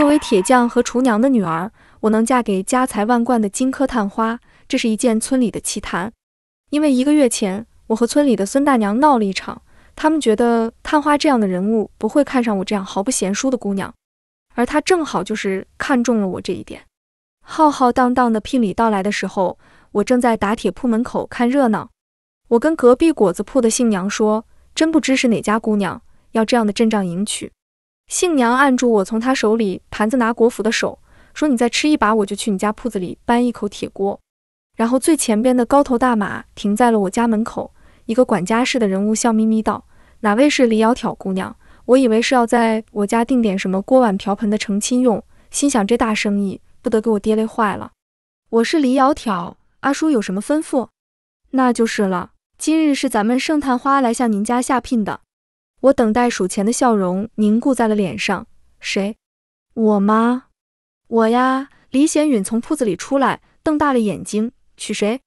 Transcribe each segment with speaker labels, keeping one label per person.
Speaker 1: 作为铁匠和厨娘的女儿，我能嫁给家财万贯的金科探花，这是一件村里的奇谈。因为一个月前，我和村里的孙大娘闹了一场，他们觉得探花这样的人物不会看上我这样毫不贤淑的姑娘，而她正好就是看中了我这一点。浩浩荡荡的聘礼到来的时候，我正在打铁铺门口看热闹。我跟隔壁果子铺的杏娘说：“真不知是哪家姑娘要这样的阵仗迎娶。”杏娘按住我从她手里盘子拿果脯的手，说：“你再吃一把，我就去你家铺子里搬一口铁锅。”然后最前边的高头大马停在了我家门口，一个管家式的人物笑眯眯道：“哪位是李窈窕姑娘？我以为是要在我家订点什么锅碗瓢盆的成亲用，心想这大生意不得给我爹累坏了。”“我是李窈窕，阿叔有什么吩咐？”“那就是了，今日是咱们盛探花来向您家下聘的。”我等待数钱的笑容凝固在了脸上。谁？我吗？我呀！李显允从铺子里出来，瞪大了眼睛。娶谁？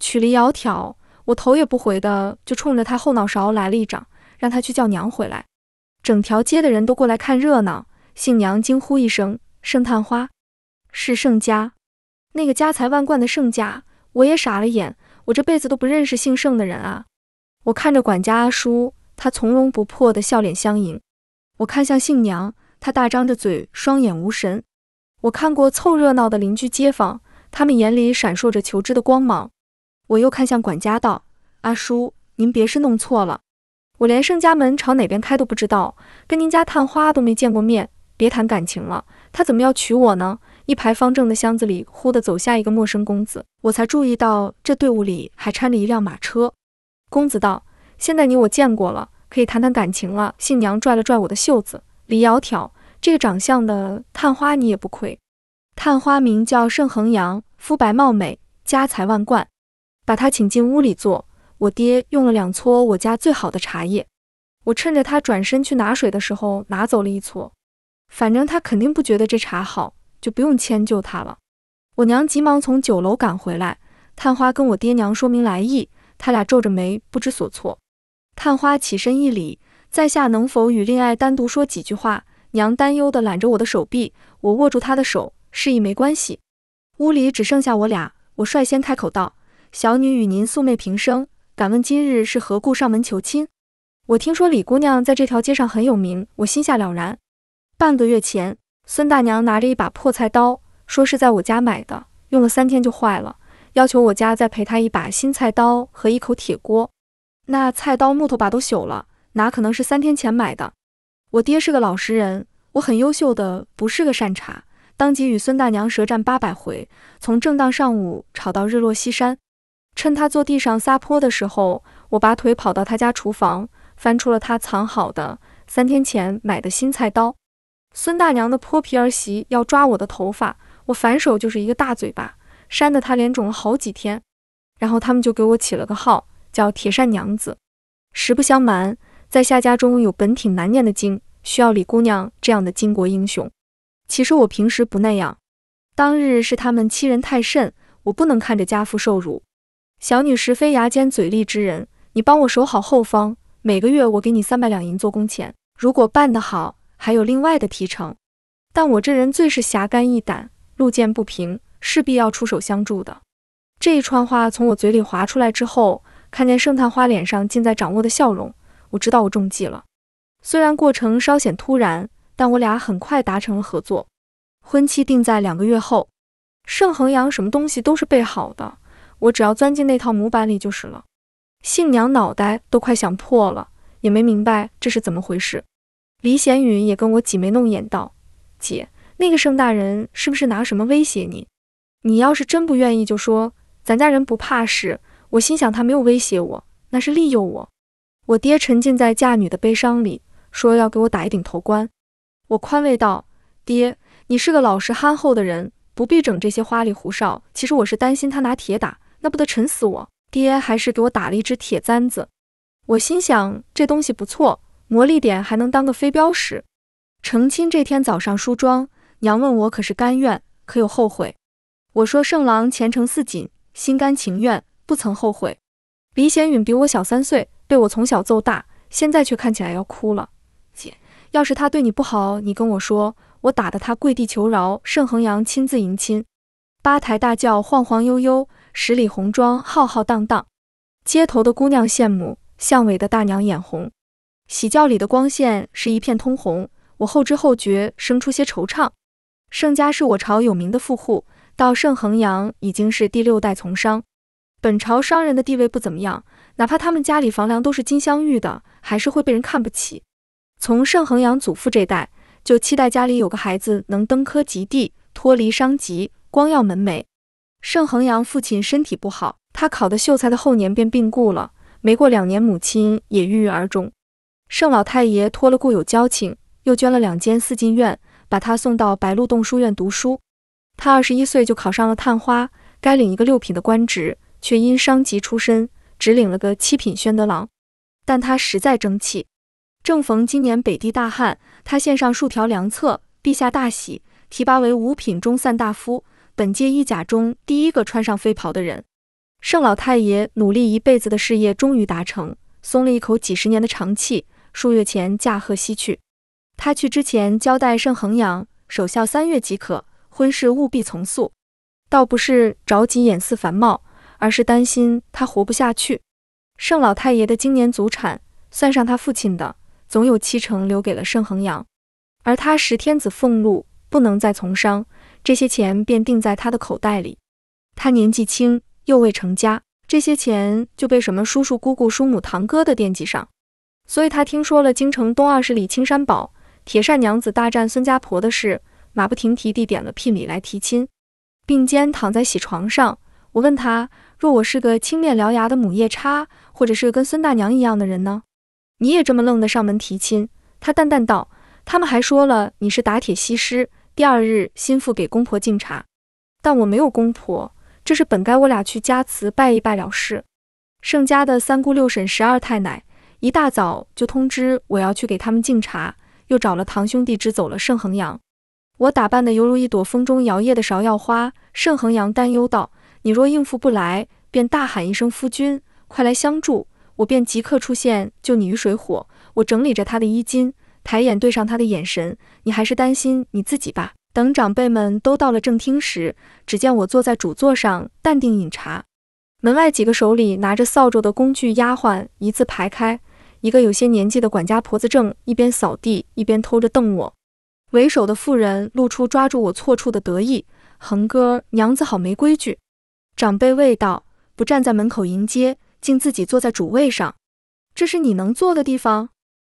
Speaker 1: 娶李窈窕。我头也不回的就冲着他后脑勺来了一掌，让他去叫娘回来。整条街的人都过来看热闹。姓娘惊呼一声：“盛探花，是盛家那个家财万贯的盛家。”我也傻了眼，我这辈子都不认识姓盛的人啊！我看着管家阿叔。他从容不迫地笑脸相迎，我看向杏娘，她大张着嘴，双眼无神。我看过凑热闹的邻居街坊，他们眼里闪烁着求知的光芒。我又看向管家道：“阿叔，您别是弄错了，我连盛家门朝哪边开都不知道，跟您家探花都没见过面，别谈感情了，他怎么要娶我呢？”一排方正的箱子里，忽地走下一个陌生公子，我才注意到这队伍里还掺着一辆马车。公子道。现在你我见过了，可以谈谈感情了。姓娘拽了拽我的袖子，李窈窕这个长相的探花，你也不亏。探花名叫盛恒阳，肤白貌美，家财万贯。把他请进屋里坐。我爹用了两撮我家最好的茶叶，我趁着他转身去拿水的时候，拿走了一撮。反正他肯定不觉得这茶好，就不用迁就他了。我娘急忙从酒楼赶回来，探花跟我爹娘说明来意，他俩皱着眉，不知所措。探花起身一礼，在下能否与令爱单独说几句话？娘担忧地揽着我的手臂，我握住她的手，示意没关系。屋里只剩下我俩，我率先开口道：“小女与您素昧平生，敢问今日是何故上门求亲？”我听说李姑娘在这条街上很有名，我心下了然。半个月前，孙大娘拿着一把破菜刀，说是在我家买的，用了三天就坏了，要求我家再赔她一把新菜刀和一口铁锅。那菜刀木头把都朽了，哪可能是三天前买的？我爹是个老实人，我很优秀的，不是个善茬。当即与孙大娘舌战八百回，从正当上午吵到日落西山。趁他坐地上撒泼的时候，我把腿跑到他家厨房，翻出了他藏好的三天前买的新菜刀。孙大娘的泼皮儿媳要抓我的头发，我反手就是一个大嘴巴，扇得他脸肿了好几天。然后他们就给我起了个号。叫铁扇娘子，实不相瞒，在下家中有本挺难念的经，需要李姑娘这样的巾帼英雄。其实我平时不那样，当日是他们欺人太甚，我不能看着家父受辱。小女实非牙尖嘴利之人，你帮我守好后方，每个月我给你三百两银做工钱，如果办得好，还有另外的提成。但我这人最是侠肝义胆，路见不平，势必要出手相助的。这一串话从我嘴里划出来之后。看见盛探花脸上尽在掌握的笑容，我知道我中计了。虽然过程稍显突然，但我俩很快达成了合作，婚期定在两个月后。盛恒阳什么东西都是备好的，我只要钻进那套模板里就是了。新娘脑袋都快想破了，也没明白这是怎么回事。李显允也跟我挤眉弄眼道：“姐，那个盛大人是不是拿什么威胁你？你要是真不愿意，就说咱家人不怕事。”我心想，他没有威胁我，那是利诱我。我爹沉浸在嫁女的悲伤里，说要给我打一顶头冠。我宽慰道：“爹，你是个老实憨厚的人，不必整这些花里胡哨。其实我是担心他拿铁打，那不得沉死我。”爹还是给我打了一只铁簪子。我心想，这东西不错，魔力点还能当个飞镖使。成亲这天早上梳妆，娘问我可是甘愿，可有后悔？我说：“圣郎前程似锦，心甘情愿。”不曾后悔。李显允比我小三岁，被我从小揍大，现在却看起来要哭了。姐，要是他对你不好，你跟我说，我打得他跪地求饶。盛恒阳亲自迎亲，八抬大轿晃晃悠悠，十里红妆浩浩荡荡，街头的姑娘羡慕，巷尾的大娘眼红。喜轿里的光线是一片通红，我后知后觉生出些惆怅。盛家是我朝有名的富户，到盛恒阳已经是第六代从商。本朝商人的地位不怎么样，哪怕他们家里房梁都是金镶玉的，还是会被人看不起。从盛衡阳祖父这代就期待家里有个孩子能登科及第，脱离商籍，光耀门楣。盛衡阳父亲身体不好，他考的秀才的后年便病故了，没过两年，母亲也郁郁而终。盛老太爷托了故友交情，又捐了两间四进院，把他送到白鹿洞书院读书。他二十一岁就考上了探花，该领一个六品的官职。却因伤疾出身，只领了个七品宣德郎。但他实在争气。正逢今年北地大旱，他献上数条良策，陛下大喜，提拔为五品中散大夫，本届一甲中第一个穿上飞袍的人。盛老太爷努力一辈子的事业终于达成，松了一口几十年的长气。数月前驾鹤西去。他去之前交代盛衡阳，守孝三月即可，婚事务必从速。倒不是着急眼似繁茂。而是担心他活不下去。盛老太爷的今年祖产，算上他父亲的，总有七成留给了盛恒阳。而他十天子俸禄，不能再从商，这些钱便定在他的口袋里。他年纪轻，又未成家，这些钱就被什么叔叔、姑姑、叔母、堂哥的惦记上。所以，他听说了京城东二十里青山堡铁扇娘子大战孙家婆的事，马不停蹄地点了聘礼来提亲。并肩躺在喜床上，我问他。若我是个青面獠牙的母夜叉，或者是跟孙大娘一样的人呢？你也这么愣的上门提亲？他淡淡道。他们还说了你是打铁西施。第二日，心腹给公婆敬茶，但我没有公婆，这是本该我俩去家祠拜一拜了事。盛家的三姑六婶十二太奶一大早就通知我要去给他们敬茶，又找了堂兄弟支走了盛恒阳。我打扮的犹如一朵风中摇曳的芍药花。盛恒阳担忧道。你若应付不来，便大喊一声“夫君，快来相助”，我便即刻出现救你于水火。我整理着他的衣襟，抬眼对上他的眼神。你还是担心你自己吧。等长辈们都到了正厅时，只见我坐在主座上，淡定饮茶。门外几个手里拿着扫帚的工具丫鬟一字排开，一个有些年纪的管家婆子正一边扫地一边偷着瞪我。为首的妇人露出抓住我错处的得意：“恒哥，娘子好没规矩。”长辈未到，不站在门口迎接，竟自己坐在主位上。这是你能坐的地方。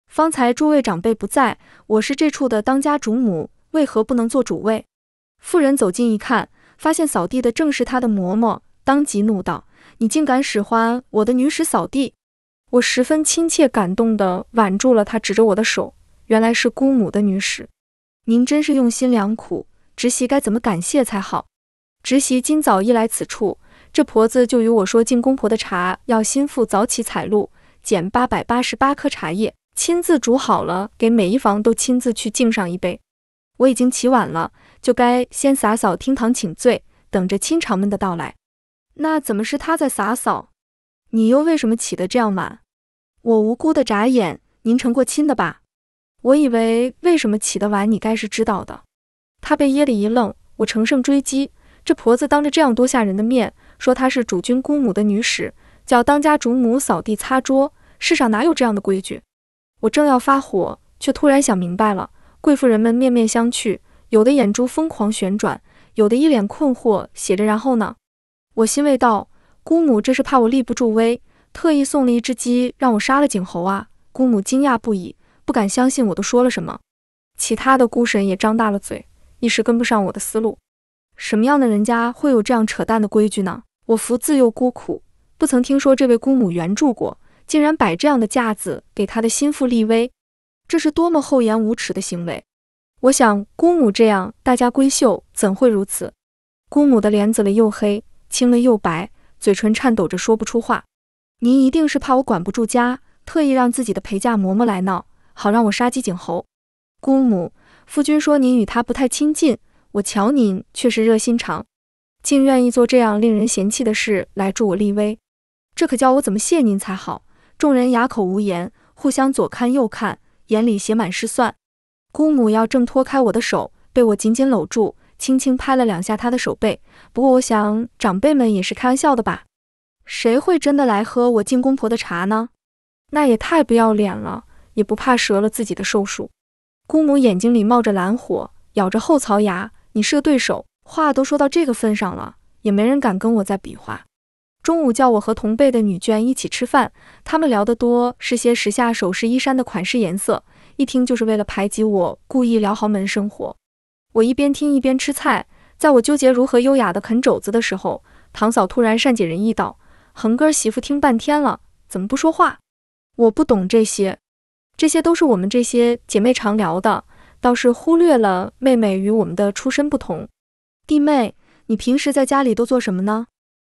Speaker 1: 方才诸位长辈不在，我是这处的当家主母，为何不能坐主位？妇人走近一看，发现扫地的正是她的嬷嬷，当即怒道：“你竟敢使唤我的女使扫地！”我十分亲切感动地挽住了她，指着我的手，原来是姑母的女使。您真是用心良苦，侄媳该怎么感谢才好？侄媳今早一来此处，这婆子就与我说敬公婆的茶，要心腹早起采露，捡八百八十八颗茶叶，亲自煮好了，给每一房都亲自去敬上一杯。我已经起晚了，就该先洒扫厅堂请罪，等着亲长们的到来。那怎么是他在洒扫？你又为什么起得这样晚？我无辜的眨眼。您成过亲的吧？我以为为什么起得晚，你该是知道的。他被噎了一愣，我乘胜追击。这婆子当着这样多下人的面说她是主君姑母的女使，叫当家主母扫地擦桌，世上哪有这样的规矩？我正要发火，却突然想明白了。贵妇人们面面相觑，有的眼珠疯狂旋转，有的一脸困惑，写着然后呢？我欣慰道：“姑母这是怕我立不住威，特意送了一只鸡让我杀了景侯啊！”姑母惊讶不已，不敢相信我都说了什么。其他的姑婶也张大了嘴，一时跟不上我的思路。什么样的人家会有这样扯淡的规矩呢？我福自幼孤苦，不曾听说这位姑母援助过，竟然摆这样的架子给他的心腹立威，这是多么厚颜无耻的行为！我想姑母这样大家闺秀怎会如此？姑母的脸紫了又黑，青了又白，嘴唇颤抖着说不出话。您一定是怕我管不住家，特意让自己的陪嫁嬷嬷来闹，好让我杀鸡儆猴。姑母，夫君说您与他不太亲近。我瞧您却是热心肠，竟愿意做这样令人嫌弃的事来助我立威，这可叫我怎么谢您才好？众人哑口无言，互相左看右看，眼里写满失算。姑母要挣脱开我的手，被我紧紧搂住，轻轻拍了两下她的手背。不过我想，长辈们也是开玩笑的吧？谁会真的来喝我敬公婆的茶呢？那也太不要脸了，也不怕折了自己的寿数。姑母眼睛里冒着蓝火，咬着后槽牙。你是个对手，话都说到这个份上了，也没人敢跟我再比划。中午叫我和同辈的女眷一起吃饭，她们聊得多是些时下首饰、衣衫的款式、颜色，一听就是为了排挤我，故意聊豪门生活。我一边听一边吃菜，在我纠结如何优雅地啃肘子的时候，堂嫂突然善解人意道：“恒哥媳妇听半天了，怎么不说话？”我不懂这些，这些都是我们这些姐妹常聊的。倒是忽略了妹妹与我们的出身不同。弟妹，你平时在家里都做什么呢？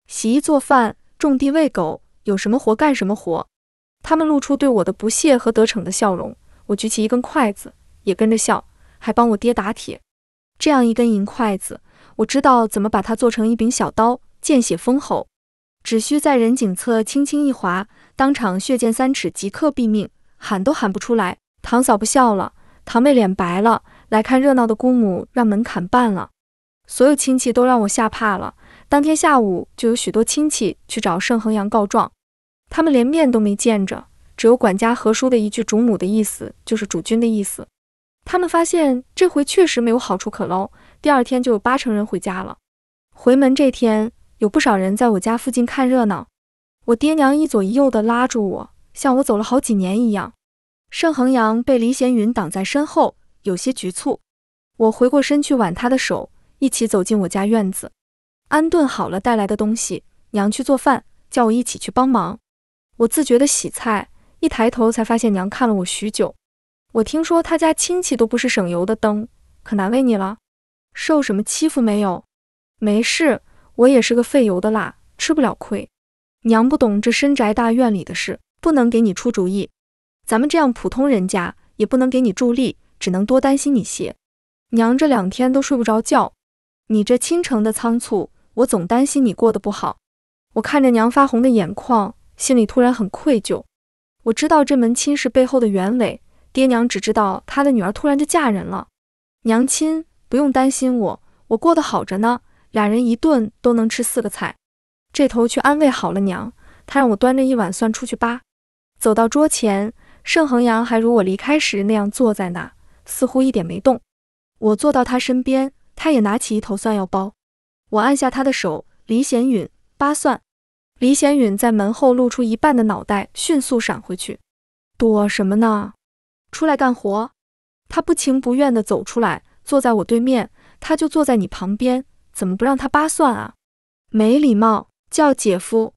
Speaker 1: 洗衣做饭、种地喂狗，有什么活干什么活。他们露出对我的不屑和得逞的笑容。我举起一根筷子，也跟着笑，还帮我爹打铁。这样一根银筷子，我知道怎么把它做成一柄小刀，见血封喉。只需在人颈侧轻轻一划，当场血溅三尺，即刻毙命，喊都喊不出来。堂嫂不笑了。堂妹脸白了，来看热闹的姑母让门槛绊了，所有亲戚都让我吓怕了。当天下午就有许多亲戚去找盛恒阳告状，他们连面都没见着，只有管家何叔的一句“主母的意思就是主君的意思”。他们发现这回确实没有好处可捞，第二天就有八成人回家了。回门这天，有不少人在我家附近看热闹，我爹娘一左一右的拉住我，像我走了好几年一样。盛恒阳被黎贤云挡在身后，有些局促。我回过身去挽他的手，一起走进我家院子，安顿好了带来的东西。娘去做饭，叫我一起去帮忙。我自觉地洗菜，一抬头才发现娘看了我许久。我听说他家亲戚都不是省油的灯，可难为你了。受什么欺负没有？没事，我也是个费油的啦，吃不了亏。娘不懂这深宅大院里的事，不能给你出主意。咱们这样普通人家也不能给你助力，只能多担心你些。娘这两天都睡不着觉，你这倾城的仓促，我总担心你过得不好。我看着娘发红的眼眶，心里突然很愧疚。我知道这门亲事背后的原委，爹娘只知道他的女儿突然就嫁人了。娘亲不用担心我，我过得好着呢，俩人一顿都能吃四个菜。这头却安慰好了娘，他让我端着一碗蒜出去扒，走到桌前。盛恒阳还如我离开时那样坐在那，似乎一点没动。我坐到他身边，他也拿起一头蒜要剥。我按下他的手。李显允，扒蒜。李显允在门后露出一半的脑袋，迅速闪回去。躲什么呢？出来干活。他不情不愿地走出来，坐在我对面。他就坐在你旁边，怎么不让他扒蒜啊？没礼貌，叫姐夫。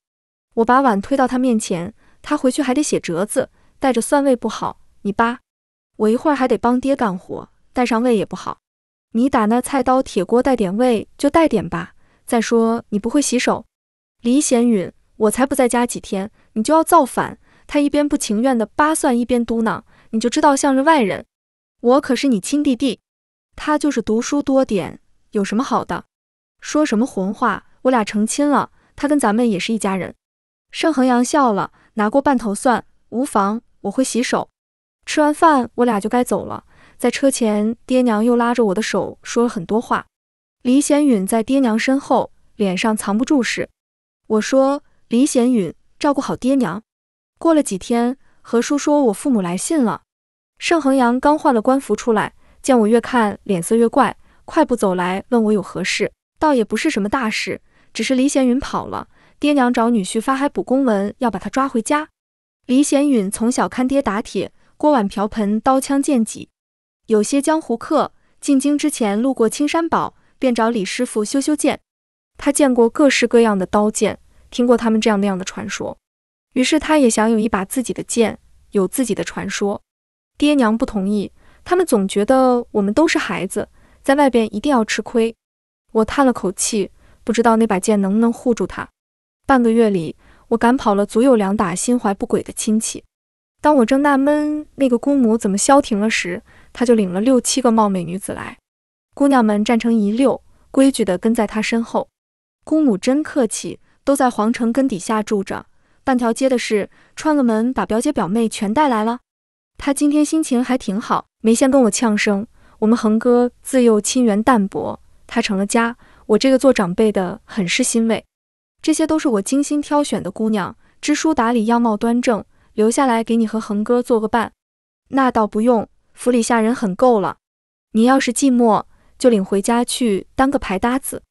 Speaker 1: 我把碗推到他面前。他回去还得写折子。带着蒜味不好，你扒。我一会儿还得帮爹干活，带上味也不好。你打那菜刀、铁锅带点味就带点吧。再说你不会洗手。李显允，我才不在家几天，你就要造反？他一边不情愿的扒蒜，一边嘟囔：“你就知道向着外人，我可是你亲弟弟。”他就是读书多点，有什么好的？说什么混话？我俩成亲了，他跟咱们也是一家人。盛恒阳笑了，拿过半头蒜，无妨。我会洗手，吃完饭我俩就该走了。在车前，爹娘又拉着我的手说了很多话。李显允在爹娘身后，脸上藏不住事。我说：“李显允，照顾好爹娘。”过了几天，何叔说我父母来信了。盛恒阳刚换了官服出来，见我越看脸色越怪，快步走来问我有何事。倒也不是什么大事，只是李显允跑了，爹娘找女婿发海补公文，要把他抓回家。李显允从小看爹打铁，锅碗瓢盆，刀枪剑戟。有些江湖客进京之前路过青山堡，便找李师傅修修剑。他见过各式各样的刀剑，听过他们这样那样的传说。于是他也想有一把自己的剑，有自己的传说。爹娘不同意，他们总觉得我们都是孩子，在外边一定要吃亏。我叹了口气，不知道那把剑能不能护住他。半个月里。我赶跑了足有两打心怀不轨的亲戚。当我正纳闷那个姑母怎么消停了时，她就领了六七个貌美女子来，姑娘们站成一溜，规矩地跟在她身后。姑母真客气，都在皇城根底下住着，半条街的事，串个门把表姐表妹全带来了。她今天心情还挺好，没先跟我呛声。我们恒哥自幼亲缘淡薄，他成了家，我这个做长辈的很是欣慰。这些都是我精心挑选的姑娘，知书达理，样貌端正，留下来给你和恒哥做个伴。那倒不用，府里下人很够了。你要是寂寞，就领回家去当个排搭子。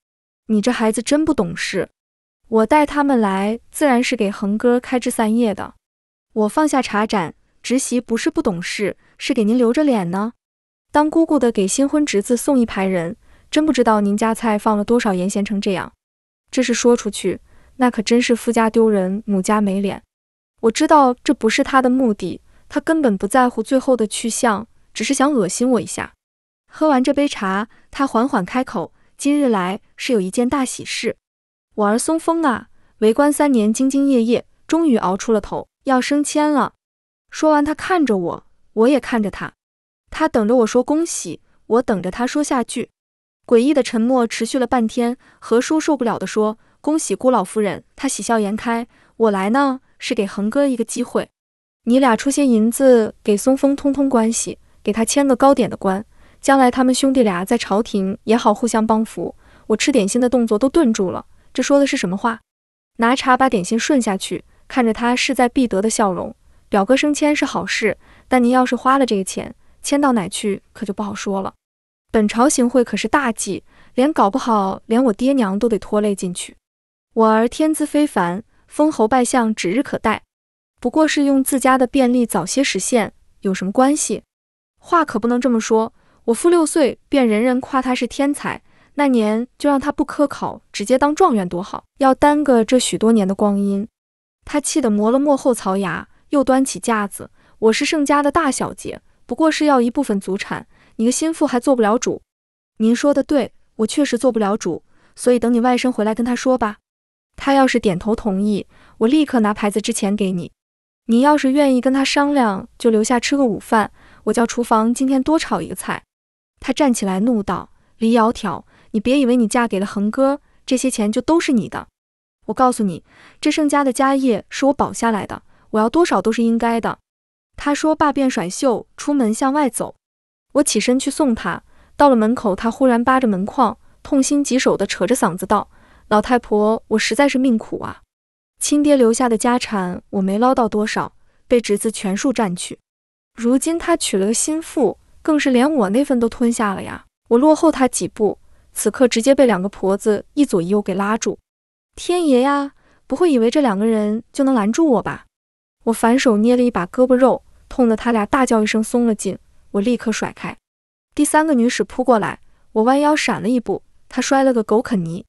Speaker 1: 你这孩子真不懂事，我带他们来，自然是给恒哥开枝散叶的。我放下茶盏，侄媳不是不懂事，是给您留着脸呢。当姑姑的给新婚侄子送一排人，真不知道您家菜放了多少盐，咸成这样。这事说出去，那可真是夫家丢人，母家没脸。我知道这不是他的目的，他根本不在乎最后的去向，只是想恶心我一下。喝完这杯茶，他缓缓开口：“今日来是有一件大喜事，我儿松风啊，为官三年，兢兢业业，终于熬出了头，要升迁了。”说完，他看着我，我也看着他，他等着我说恭喜，我等着他说下句。诡异的沉默持续了半天，何叔受不了的说：“恭喜姑老夫人！”他喜笑颜开。我来呢，是给恒哥一个机会。你俩出些银子给松风通通关系，给他签个高点的官，将来他们兄弟俩在朝廷也好互相帮扶。我吃点心的动作都顿住了。这说的是什么话？拿茶把点心顺下去，看着他势在必得的笑容。表哥升迁是好事，但您要是花了这个钱，迁到哪去可就不好说了。本朝行贿可是大忌，连搞不好连我爹娘都得拖累进去。我儿天资非凡，封侯拜相指日可待。不过是用自家的便利早些实现，有什么关系？话可不能这么说。我父六岁便人人夸他是天才，那年就让他不科考，直接当状元多好？要耽搁这许多年的光阴。他气得磨了磨后槽牙，又端起架子：“我是盛家的大小姐，不过是要一部分祖产。”你个心腹还做不了主，您说的对我确实做不了主，所以等你外甥回来跟他说吧。他要是点头同意，我立刻拿牌子之钱给你。你要是愿意跟他商量，就留下吃个午饭，我叫厨房今天多炒一个菜。他站起来怒道：“黎窈窕，你别以为你嫁给了恒哥，这些钱就都是你的。我告诉你，这盛家的家业是我保下来的，我要多少都是应该的。”他说罢便甩袖出门向外走。我起身去送他，到了门口，他忽然扒着门框，痛心疾首地扯着嗓子道：“老太婆，我实在是命苦啊！亲爹留下的家产，我没捞到多少，被侄子全数占去。如今他娶了个心腹，更是连我那份都吞下了呀！”我落后他几步，此刻直接被两个婆子一左一右给拉住。天爷呀，不会以为这两个人就能拦住我吧？我反手捏了一把胳膊肉，痛得他俩大叫一声，松了劲。我立刻甩开，第三个女使扑过来，我弯腰闪了一步，她摔了个狗啃泥。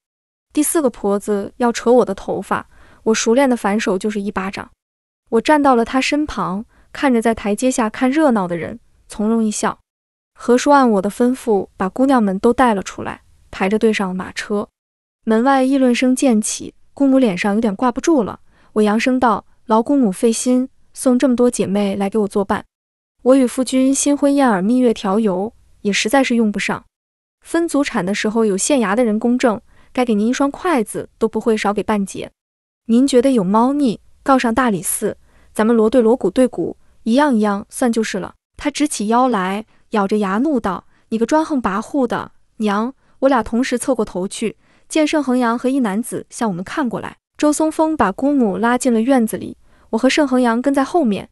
Speaker 1: 第四个婆子要扯我的头发，我熟练的反手就是一巴掌。我站到了她身旁，看着在台阶下看热闹的人，从容一笑。何叔按我的吩咐，把姑娘们都带了出来，排着队上马车。门外议论声渐起，姑母脸上有点挂不住了。我扬声道：“劳姑母费心，送这么多姐妹来给我作伴。”我与夫君新婚燕尔，蜜月调油也实在是用不上。分祖产的时候有县衙的人公证，该给您一双筷子都不会少给半截。您觉得有猫腻，告上大理寺，咱们锣对锣鼓对鼓，一样一样算就是了。他直起腰来，咬着牙怒道：“你个专横跋扈的娘！”我俩同时侧过头去，见盛恒阳和一男子向我们看过来。周松峰把姑母拉进了院子里，我和盛恒阳跟在后面。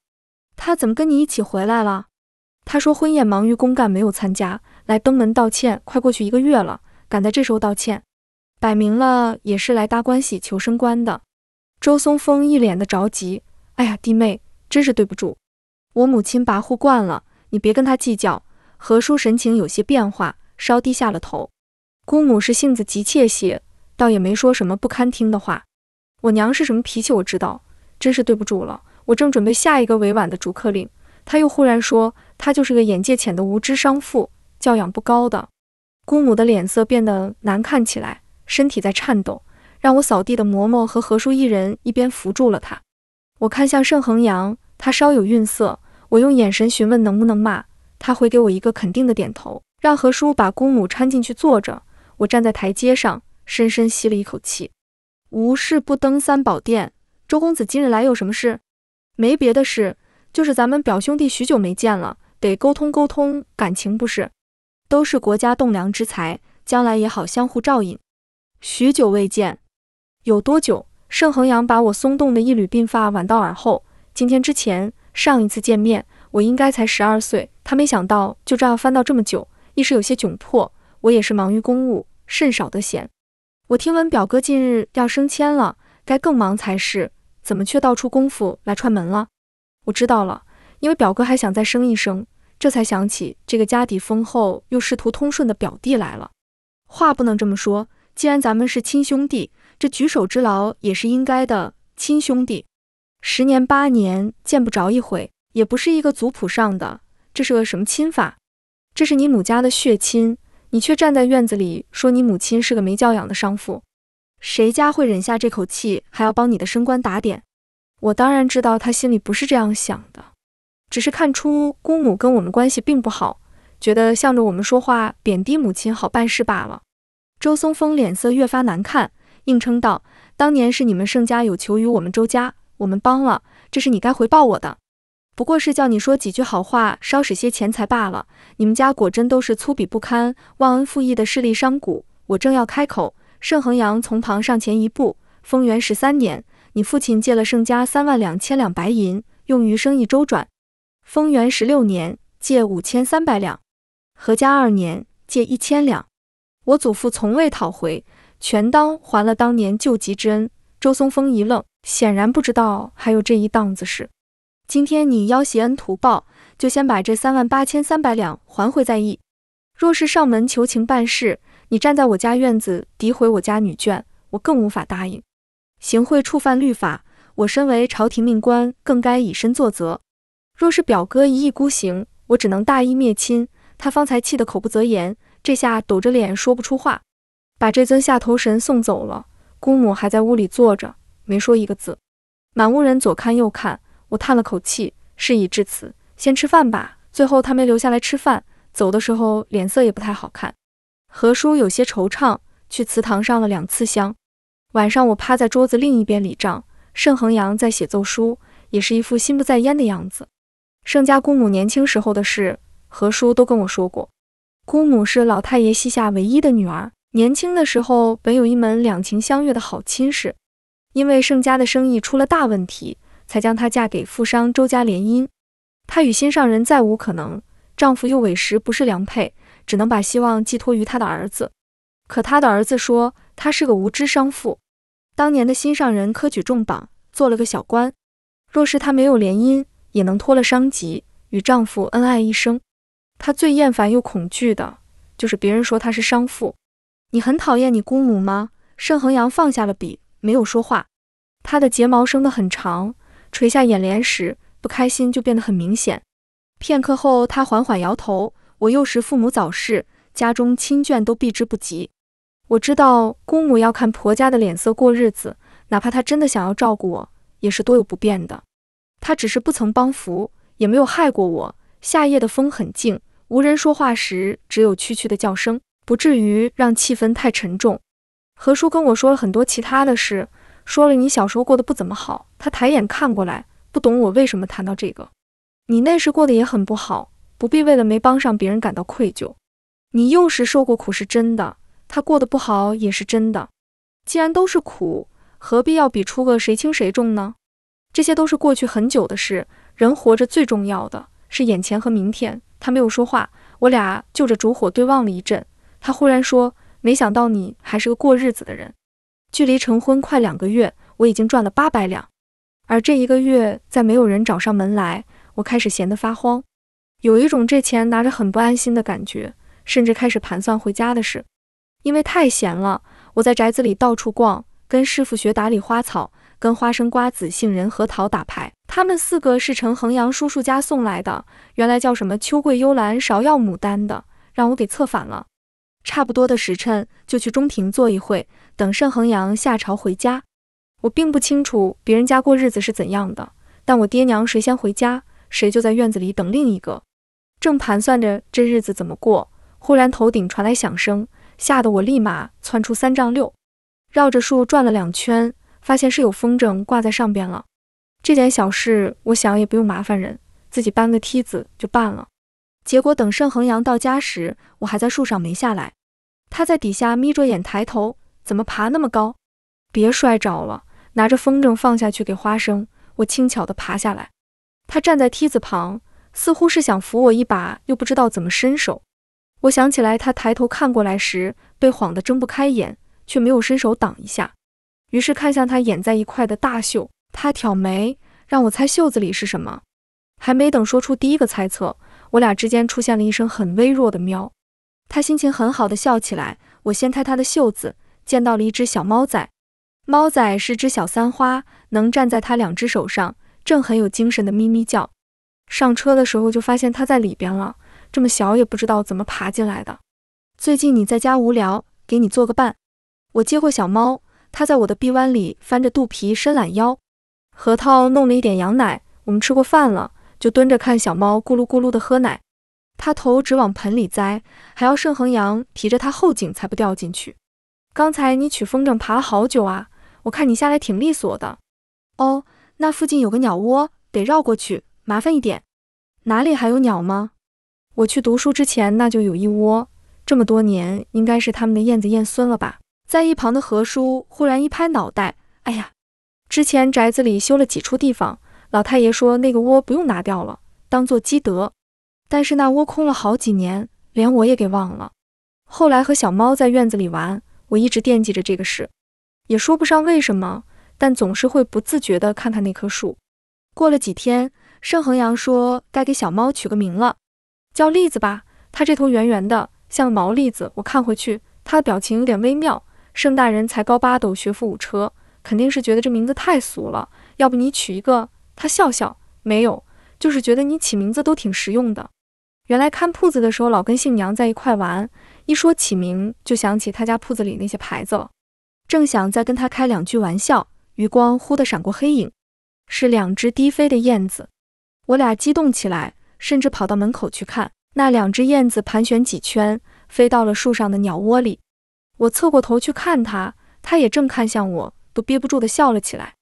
Speaker 1: 他怎么跟你一起回来了？他说婚宴忙于公干没有参加，来登门道歉。快过去一个月了，赶在这时候道歉，摆明了也是来搭关系求升官的。周松峰一脸的着急，哎呀弟妹，真是对不住。我母亲跋扈惯了，你别跟她计较。何叔神情有些变化，稍低下了头。姑母是性子急切些，倒也没说什么不堪听的话。我娘是什么脾气我知道，真是对不住了。我正准备下一个委婉的逐客令，他又忽然说：“他就是个眼界浅的无知商妇，教养不高的。”姑母的脸色变得难看起来，身体在颤抖。让我扫地的嬷嬷和何叔一人一边扶住了她。我看向盛恒阳，他稍有愠色。我用眼神询问能不能骂，他回给我一个肯定的点头。让何叔把姑母搀进去坐着。我站在台阶上，深深吸了一口气。无事不登三宝殿，周公子今日来有什么事？没别的事，就是咱们表兄弟许久没见了，得沟通沟通感情不是？都是国家栋梁之才，将来也好相互照应。许久未见，有多久？盛恒阳把我松动的一缕鬓发挽到耳后。今天之前，上一次见面，我应该才十二岁。他没想到就这样翻到这么久，一时有些窘迫。我也是忙于公务，甚少得闲。我听闻表哥近日要升迁了，该更忙才是。怎么却倒出功夫来串门了？我知道了，因为表哥还想再生一生，这才想起这个家底丰厚又仕途通顺的表弟来了。话不能这么说，既然咱们是亲兄弟，这举手之劳也是应该的。亲兄弟，十年八年见不着一回，也不是一个族谱上的，这是个什么亲法？这是你母家的血亲，你却站在院子里说你母亲是个没教养的商妇。谁家会忍下这口气，还要帮你的升官打点？我当然知道他心里不是这样想的，只是看出姑母跟我们关系并不好，觉得向着我们说话，贬低母亲好办事罢了。周松峰脸色越发难看，硬撑道：“当年是你们盛家有求于我们周家，我们帮了，这是你该回报我的。不过是叫你说几句好话，稍使些钱财罢了。你们家果真都是粗鄙不堪、忘恩负义的势利商贾。”我正要开口。盛恒阳从旁上前一步。丰元十三年，你父亲借了盛家三万两千两白银，用于生意周转。丰元十六年借五千三百两，何家二年借一千两，我祖父从未讨回，全当还了当年救急之恩。周松峰一愣，显然不知道还有这一档子事。今天你要挟恩图报，就先把这三万八千三百两还回在议。若是上门求情办事。你站在我家院子诋毁我家女眷，我更无法答应。行贿触犯律法，我身为朝廷命官，更该以身作则。若是表哥一意孤行，我只能大义灭亲。他方才气得口不择言，这下抖着脸说不出话，把这尊下头神送走了。姑母还在屋里坐着，没说一个字。满屋人左看右看，我叹了口气，事已至此，先吃饭吧。最后他没留下来吃饭，走的时候脸色也不太好看。何叔有些惆怅，去祠堂上了两次香。晚上，我趴在桌子另一边理账，盛恒阳在写奏书，也是一副心不在焉的样子。盛家姑母年轻时候的事，何叔都跟我说过。姑母是老太爷膝下唯一的女儿，年轻的时候本有一门两情相悦的好亲事，因为盛家的生意出了大问题，才将她嫁给富商周家联姻。她与心上人再无可能，丈夫又委实不是良配。只能把希望寄托于他的儿子，可他的儿子说他是个无知商妇，当年的心上人科举中榜，做了个小官。若是他没有联姻，也能脱了商籍，与丈夫恩爱一生。他最厌烦又恐惧的就是别人说他是商妇。你很讨厌你姑母吗？盛恒阳放下了笔，没有说话。他的睫毛生得很长，垂下眼帘时，不开心就变得很明显。片刻后，他缓缓摇头。我幼时父母早逝，家中亲眷都避之不及。我知道姑母要看婆家的脸色过日子，哪怕她真的想要照顾我，也是多有不便的。她只是不曾帮扶，也没有害过我。夏夜的风很静，无人说话时，只有蛐蛐的叫声，不至于让气氛太沉重。何叔跟我说了很多其他的事，说了你小时候过得不怎么好。他抬眼看过来，不懂我为什么谈到这个。你那时过得也很不好。不必为了没帮上别人感到愧疚。你幼时受过苦是真的，他过得不好也是真的。既然都是苦，何必要比出个谁轻谁重呢？这些都是过去很久的事。人活着最重要的是眼前和明天。他没有说话，我俩就着烛火对望了一阵。他忽然说：“没想到你还是个过日子的人。距离成婚快两个月，我已经赚了八百两，而这一个月再没有人找上门来，我开始闲得发慌。”有一种这钱拿着很不安心的感觉，甚至开始盘算回家的事。因为太闲了，我在宅子里到处逛，跟师傅学打理花草，跟花生、瓜子、杏仁、核桃打牌。他们四个是陈衡阳叔叔家送来的，原来叫什么秋桂、幽兰、芍药、牡丹的，让我给策反了。差不多的时辰，就去中庭坐一会，等盛衡阳下朝回家。我并不清楚别人家过日子是怎样的，但我爹娘谁先回家，谁就在院子里等另一个。正盘算着这日子怎么过，忽然头顶传来响声，吓得我立马窜出三丈六，绕着树转了两圈，发现是有风筝挂在上边了。这点小事，我想也不用麻烦人，自己搬个梯子就办了。结果等盛恒阳到家时，我还在树上没下来。他在底下眯着眼抬头，怎么爬那么高？别摔着了，拿着风筝放下去给花生。我轻巧地爬下来，他站在梯子旁。似乎是想扶我一把，又不知道怎么伸手。我想起来，他抬头看过来时被晃得睁不开眼，却没有伸手挡一下。于是看向他掩在一块的大袖，他挑眉，让我猜袖子里是什么。还没等说出第一个猜测，我俩之间出现了一声很微弱的喵。他心情很好的笑起来。我掀开他的袖子，见到了一只小猫仔。猫仔是只小三花，能站在他两只手上，正很有精神的咪咪叫。上车的时候就发现它在里边了，这么小也不知道怎么爬进来的。最近你在家无聊，给你做个伴。我接过小猫，它在我的臂弯里翻着肚皮伸懒腰。核桃弄了一点羊奶，我们吃过饭了，就蹲着看小猫咕噜咕噜的喝奶。它头直往盆里栽，还要盛恒阳提着它后颈才不掉进去。刚才你取风筝爬了好久啊，我看你下来挺利索的。哦，那附近有个鸟窝，得绕过去。麻烦一点，哪里还有鸟吗？我去读书之前，那就有一窝，这么多年，应该是他们的燕子燕孙了吧？在一旁的何叔忽然一拍脑袋，哎呀，之前宅子里修了几处地方，老太爷说那个窝不用拿掉了，当做积德。但是那窝空了好几年，连我也给忘了。后来和小猫在院子里玩，我一直惦记着这个事，也说不上为什么，但总是会不自觉地看看那棵树。过了几天。盛恒阳说：“该给小猫取个名了，叫栗子吧。它这头圆圆的，像毛栗子。我看回去，它的表情有点微妙。盛大人才高八斗，学富五车，肯定是觉得这名字太俗了。要不你取一个？”他笑笑，没有，就是觉得你起名字都挺实用的。原来看铺子的时候，老跟姓娘在一块玩，一说起名就想起他家铺子里那些牌子了。正想再跟他开两句玩笑，余光忽地闪过黑影，是两只低飞的燕子。我俩激动起来，甚至跑到门口去看那两只燕子盘旋几圈，飞到了树上的鸟窝里。我侧过头去看它，它也正看向我，都憋不住的笑了起来，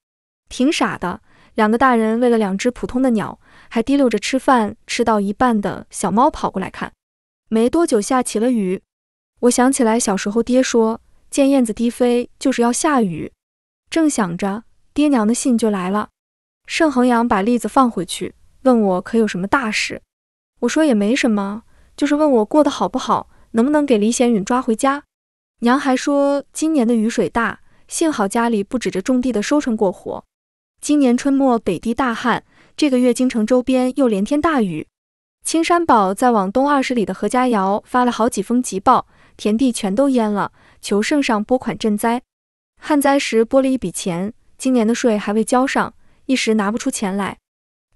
Speaker 1: 挺傻的。两个大人为了两只普通的鸟，还提溜着吃饭，吃到一半的小猫跑过来看。没多久下起了雨。我想起来小时候爹说，见燕子低飞就是要下雨。正想着，爹娘的信就来了。盛恒阳把栗子放回去。问我可有什么大事，我说也没什么，就是问我过得好不好，能不能给李显允抓回家。娘还说今年的雨水大，幸好家里不止着种地的收成过活。今年春末北地大旱，这个月京城周边又连天大雨。青山堡在往东二十里的何家窑发了好几封急报，田地全都淹了，求圣上拨款赈灾。旱灾时拨了一笔钱，今年的税还未交上，一时拿不出钱来。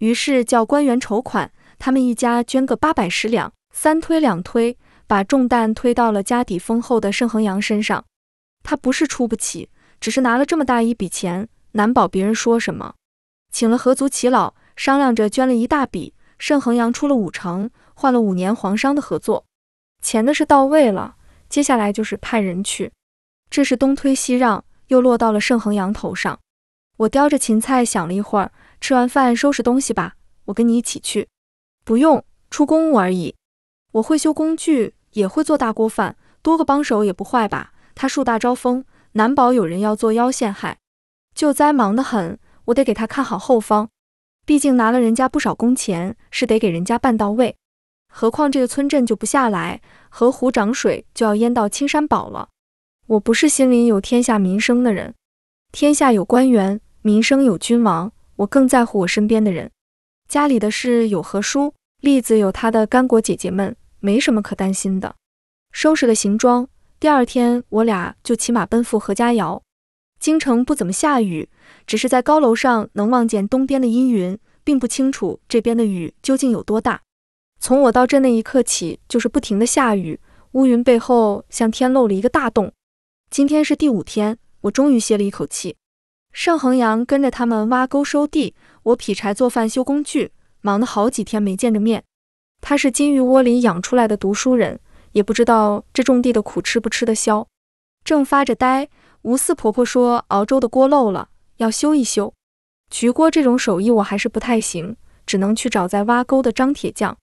Speaker 1: 于是叫官员筹款，他们一家捐个八百十两，三推两推，把重担推到了家底丰厚的盛恒阳身上。他不是出不起，只是拿了这么大一笔钱，难保别人说什么。请了合族其老商量着捐了一大笔，盛恒阳出了五成，换了五年皇商的合作，钱的是到位了，接下来就是派人去。这是东推西让，又落到了盛恒阳头上。我叼着芹菜想了一会儿。吃完饭收拾东西吧，我跟你一起去。不用，出公务而已。我会修工具，也会做大锅饭，多个帮手也不坏吧？他树大招风，难保有人要作妖陷害。救灾忙得很，我得给他看好后方。毕竟拿了人家不少工钱，是得给人家办到位。何况这个村镇就不下来，河湖涨水就要淹到青山堡了。我不是心里有天下民生的人，天下有官员，民生有君王。我更在乎我身边的人，家里的事有何叔、栗子有他的干果姐姐们，没什么可担心的。收拾了行装，第二天我俩就骑马奔赴何家窑。京城不怎么下雨，只是在高楼上能望见东边的阴云，并不清楚这边的雨究竟有多大。从我到这那一刻起，就是不停的下雨，乌云背后像天漏了一个大洞。今天是第五天，我终于歇了一口气。盛恒阳跟着他们挖沟收地，我劈柴做饭修工具，忙得好几天没见着面。他是金鱼窝里养出来的读书人，也不知道这种地的苦吃不吃得消。正发着呆，吴四婆婆说熬粥的锅漏了，要修一修。渠锅这种手艺我还是不太行，只能去找在挖沟的张铁匠。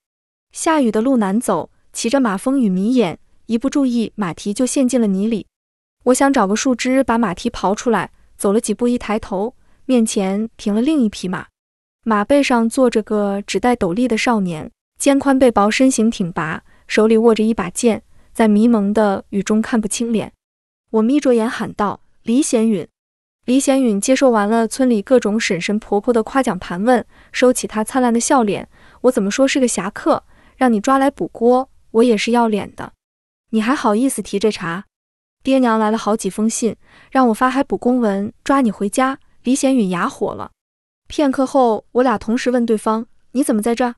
Speaker 1: 下雨的路难走，骑着马风雨迷眼，一不注意马蹄就陷进了泥里。我想找个树枝把马蹄刨出来。走了几步，一抬头，面前停了另一匹马，马背上坐着个只戴斗笠的少年，肩宽背薄，身形挺拔，手里握着一把剑，在迷蒙的雨中看不清脸。我眯着眼喊道：“李显允！”李显允接受完了村里各种婶婶婆婆的夸奖盘问，收起他灿烂的笑脸。我怎么说是个侠客，让你抓来补锅，我也是要脸的。你还好意思提这茬？爹娘来了好几封信，让我发海捕公文抓你回家。李显允哑火了。片刻后，我俩同时问对方：“你怎么在这？”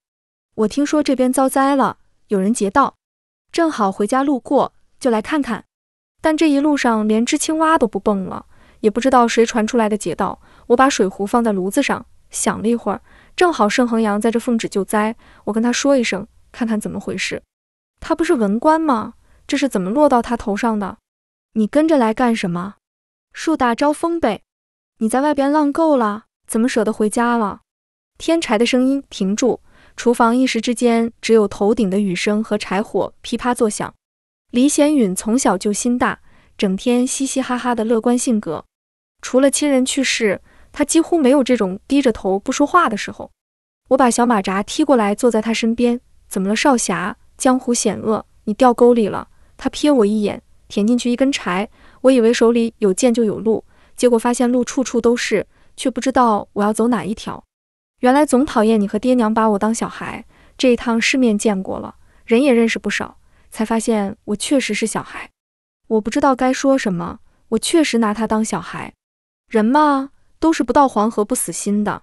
Speaker 1: 我听说这边遭灾了，有人劫道，正好回家路过，就来看看。但这一路上连只青蛙都不蹦了，也不知道谁传出来的劫道。我把水壶放在炉子上，想了一会儿，正好盛恒阳在这奉旨救灾，我跟他说一声，看看怎么回事。他不是文官吗？这是怎么落到他头上的？你跟着来干什么？树大招风呗。你在外边浪够了，怎么舍得回家了？添柴的声音停住，厨房一时之间只有头顶的雨声和柴火噼啪作响。李显允从小就心大，整天嘻嘻哈哈的乐观性格，除了亲人去世，他几乎没有这种低着头不说话的时候。我把小马扎踢过来，坐在他身边。怎么了，少侠？江湖险恶，你掉沟里了？他瞥我一眼。填进去一根柴，我以为手里有剑就有路，结果发现路处处都是，却不知道我要走哪一条。原来总讨厌你和爹娘把我当小孩，这一趟世面见过了，人也认识不少，才发现我确实是小孩。我不知道该说什么，我确实拿他当小孩。人嘛，都是不到黄河不死心的。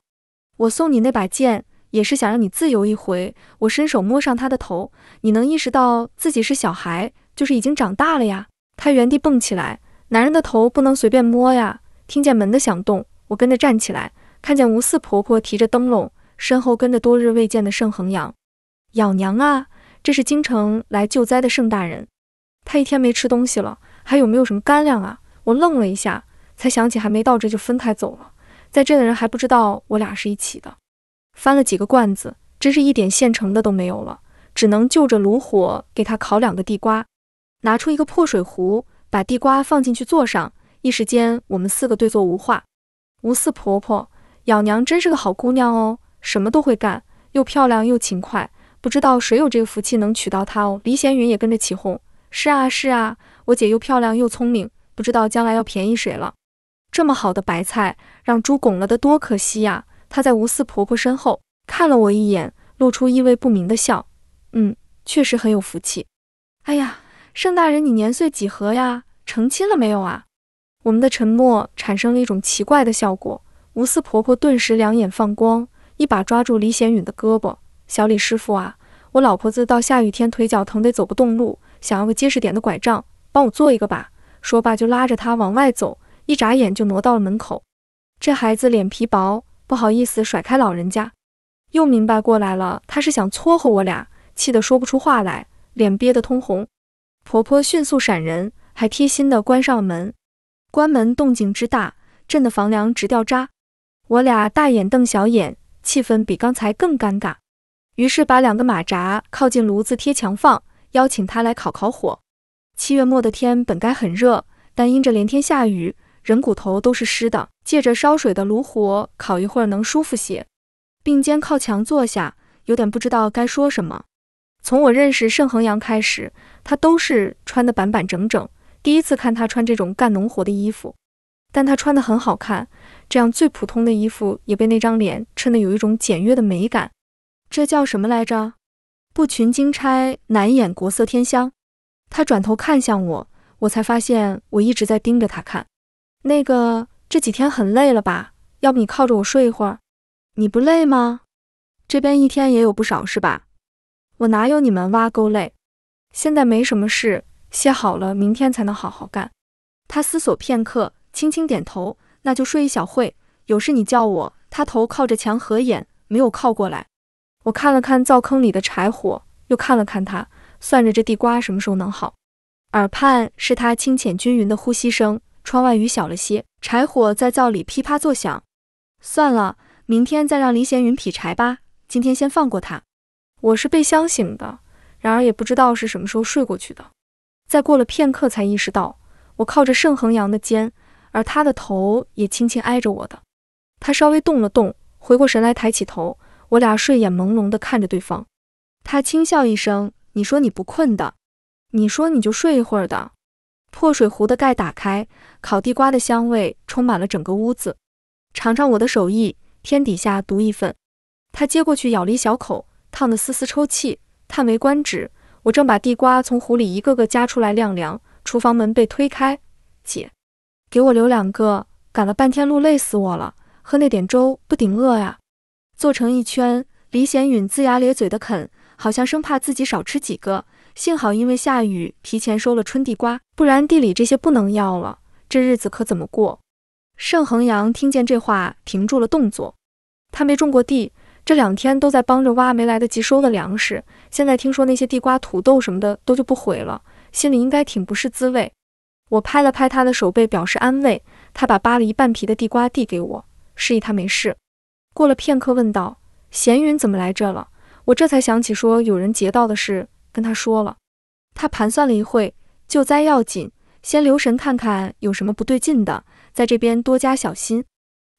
Speaker 1: 我送你那把剑，也是想让你自由一回。我伸手摸上他的头，你能意识到自己是小孩，就是已经长大了呀。他原地蹦起来，男人的头不能随便摸呀！听见门的响动，我跟着站起来，看见吴四婆婆提着灯笼，身后跟着多日未见的盛衡阳。咬娘啊，这是京城来救灾的盛大人，他一天没吃东西了，还有没有什么干粮啊？我愣了一下，才想起还没到这就分开走了，在这的人还不知道我俩是一起的。翻了几个罐子，真是一点现成的都没有了，只能就着炉火给他烤两个地瓜。拿出一个破水壶，把地瓜放进去，坐上。一时间，我们四个对坐无话。吴四婆婆，养娘真是个好姑娘哦，什么都会干，又漂亮又勤快。不知道谁有这个福气能娶到她哦。李贤云也跟着起哄。是啊，是啊，我姐又漂亮又聪明，不知道将来要便宜谁了。这么好的白菜，让猪拱了的，多可惜呀！她在吴四婆婆身后看了我一眼，露出意味不明的笑。嗯，确实很有福气。哎呀！盛大人，你年岁几何呀？成亲了没有啊？我们的沉默产生了一种奇怪的效果。吴四婆婆顿时两眼放光，一把抓住李显允的胳膊：“小李师傅啊，我老婆子到下雨天腿脚疼得走不动路，想要个结实点的拐杖，帮我做一个吧。”说罢就拉着他往外走，一眨眼就挪到了门口。这孩子脸皮薄，不好意思甩开老人家，又明白过来了，他是想撮合我俩，气得说不出话来，脸憋得通红。婆婆迅速闪人，还贴心的关上门。关门动静之大，震得房梁直掉渣。我俩大眼瞪小眼，气氛比刚才更尴尬。于是把两个马扎靠近炉子贴墙放，邀请她来烤烤火。七月末的天本该很热，但因着连天下雨，人骨头都是湿的。借着烧水的炉火烤一会儿能舒服些。并肩靠墙坐下，有点不知道该说什么。从我认识盛恒阳开始，他都是穿的板板整整。第一次看他穿这种干农活的衣服，但他穿的很好看，这样最普通的衣服也被那张脸衬得有一种简约的美感。这叫什么来着？不群金钗难掩国色天香。他转头看向我，我才发现我一直在盯着他看。那个这几天很累了吧？要不你靠着我睡一会儿？你不累吗？这边一天也有不少是吧？我哪有你们挖沟累？现在没什么事，歇好了，明天才能好好干。他思索片刻，轻轻点头。那就睡一小会，有事你叫我。他头靠着墙合眼，没有靠过来。我看了看灶坑里的柴火，又看了看他，算着这地瓜什么时候能好。耳畔是他清浅均匀的呼吸声，窗外雨小了些，柴火在灶里噼啪作响。算了，明天再让李贤云劈柴吧，今天先放过他。我是被香醒的，然而也不知道是什么时候睡过去的。再过了片刻，才意识到我靠着盛恒阳的肩，而他的头也轻轻挨着我的。他稍微动了动，回过神来，抬起头，我俩睡眼朦胧地看着对方。他轻笑一声：“你说你不困的，你说你就睡一会儿的。”破水壶的盖打开，烤地瓜的香味充满了整个屋子。尝尝我的手艺，天底下独一份。他接过去咬了一小口。烫得丝丝抽泣，叹为观止。我正把地瓜从湖里一个个夹出来晾凉，厨房门被推开，姐，给我留两个，赶了半天路累死我了，喝那点粥不顶饿呀。做成一圈，李显允龇牙咧嘴的啃，好像生怕自己少吃几个。幸好因为下雨提前收了春地瓜，不然地里这些不能要了，这日子可怎么过？盛恒阳听见这话停住了动作，他没种过地。这两天都在帮着挖没来得及收的粮食，现在听说那些地瓜、土豆什么的都就不回了，心里应该挺不是滋味。我拍了拍他的手背，表示安慰。他把扒了一半皮的地瓜递给我，示意他没事。过了片刻，问道：“闲云怎么来这了？”我这才想起说有人劫道的事，跟他说了。他盘算了一会，救灾要紧，先留神看看有什么不对劲的，在这边多加小心。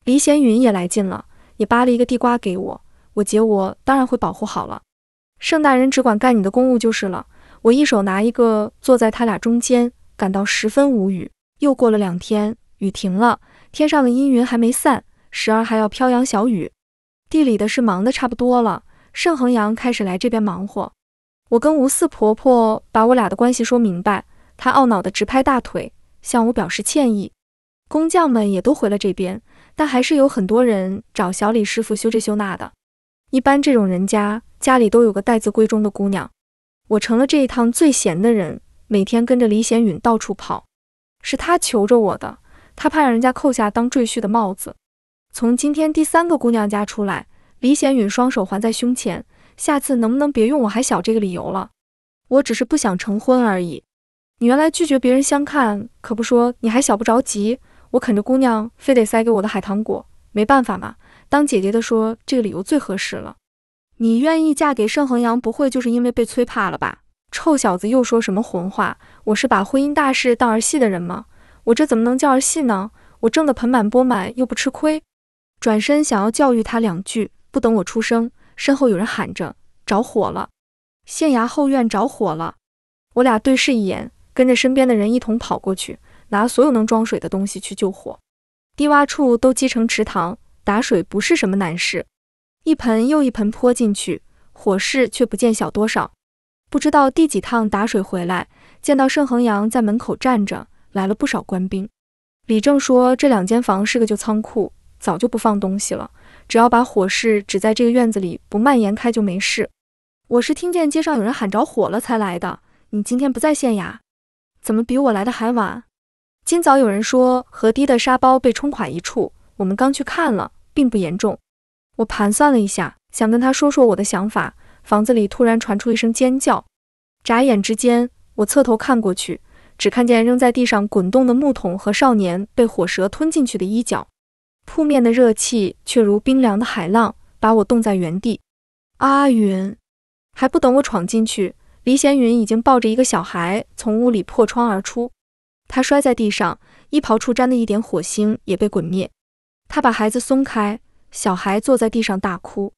Speaker 1: 李闲云也来劲了，也扒了一个地瓜给我。我姐，我当然会保护好了。盛大人只管干你的公务就是了。我一手拿一个，坐在他俩中间，感到十分无语。又过了两天，雨停了，天上的阴云还没散，时而还要飘扬小雨。地里的事忙得差不多了，盛恒阳开始来这边忙活。我跟吴四婆婆把我俩的关系说明白，她懊恼的直拍大腿，向我表示歉意。工匠们也都回了这边，但还是有很多人找小李师傅修这修那的。一般这种人家家里都有个待字闺中的姑娘，我成了这一趟最闲的人，每天跟着李显允到处跑，是他求着我的，他怕让人家扣下当赘婿的帽子。从今天第三个姑娘家出来，李显允双手环在胸前，下次能不能别用我还小这个理由了？我只是不想成婚而已。你原来拒绝别人相看，可不说你还小不着急，我啃着姑娘非得塞给我的海棠果，没办法嘛。当姐姐的说：“这个理由最合适了。你愿意嫁给盛恒阳，不会就是因为被催怕了吧？”臭小子又说什么混话？我是把婚姻大事当儿戏的人吗？我这怎么能叫儿戏呢？我挣得盆满钵满，又不吃亏。转身想要教育他两句，不等我出声，身后有人喊着：“着火了！县衙后院着火了！”我俩对视一眼，跟着身边的人一同跑过去，拿所有能装水的东西去救火。低洼处都积成池塘。打水不是什么难事，一盆又一盆泼进去，火势却不见小多少。不知道第几趟打水回来，见到盛恒阳在门口站着，来了不少官兵。李正说：“这两间房是个旧仓库，早就不放东西了，只要把火势只在这个院子里不蔓延开就没事。”我是听见街上有人喊着火了才来的。你今天不在县衙，怎么比我来的还晚？今早有人说河堤的沙包被冲垮一处，我们刚去看了。并不严重，我盘算了一下，想跟他说说我的想法。房子里突然传出一声尖叫，眨眼之间，我侧头看过去，只看见扔在地上滚动的木桶和少年被火蛇吞进去的衣角，扑面的热气却如冰凉的海浪，把我冻在原地。阿云还不等我闯进去，李贤云已经抱着一个小孩从屋里破窗而出，他摔在地上，衣袍处沾的一点火星也被滚灭。他把孩子松开，小孩坐在地上大哭。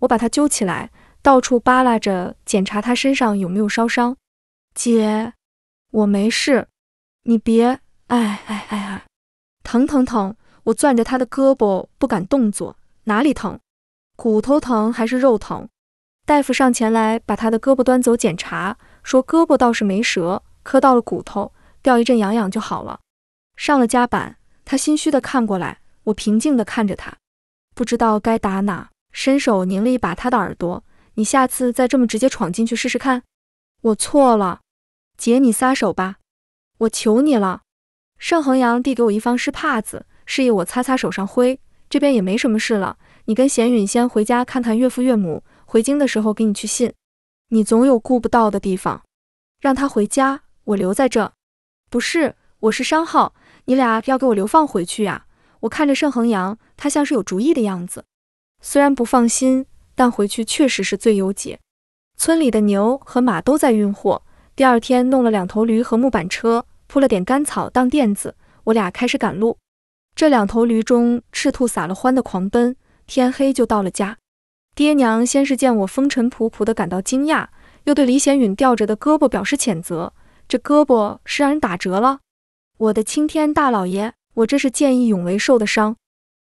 Speaker 1: 我把他揪起来，到处扒拉着，检查他身上有没有烧伤。姐，我没事，你别，哎哎哎哎，疼疼疼！我攥着他的胳膊，不敢动作。哪里疼？骨头疼还是肉疼？大夫上前来把他的胳膊端走检查，说胳膊倒是没折，磕到了骨头，掉一阵痒痒就好了。上了夹板，他心虚的看过来。我平静地看着他，不知道该打哪，伸手拧了一把他的耳朵。你下次再这么直接闯进去试试看。我错了，姐，你撒手吧，我求你了。盛恒阳递给我一方湿帕子，示意我擦擦手上灰。这边也没什么事了，你跟贤允先回家看看岳父岳母。回京的时候给你去信，你总有顾不到的地方。让他回家，我留在这。不是，我是商浩，你俩要给我流放回去呀。我看着盛恒阳，他像是有主意的样子。虽然不放心，但回去确实是最优解。村里的牛和马都在运货，第二天弄了两头驴和木板车，铺了点干草当垫子，我俩开始赶路。这两头驴中，赤兔撒了欢的狂奔，天黑就到了家。爹娘先是见我风尘仆仆的，感到惊讶，又对李显允吊着的胳膊表示谴责。这胳膊是让人打折了？我的青天大老爷！我这是见义勇为受的伤，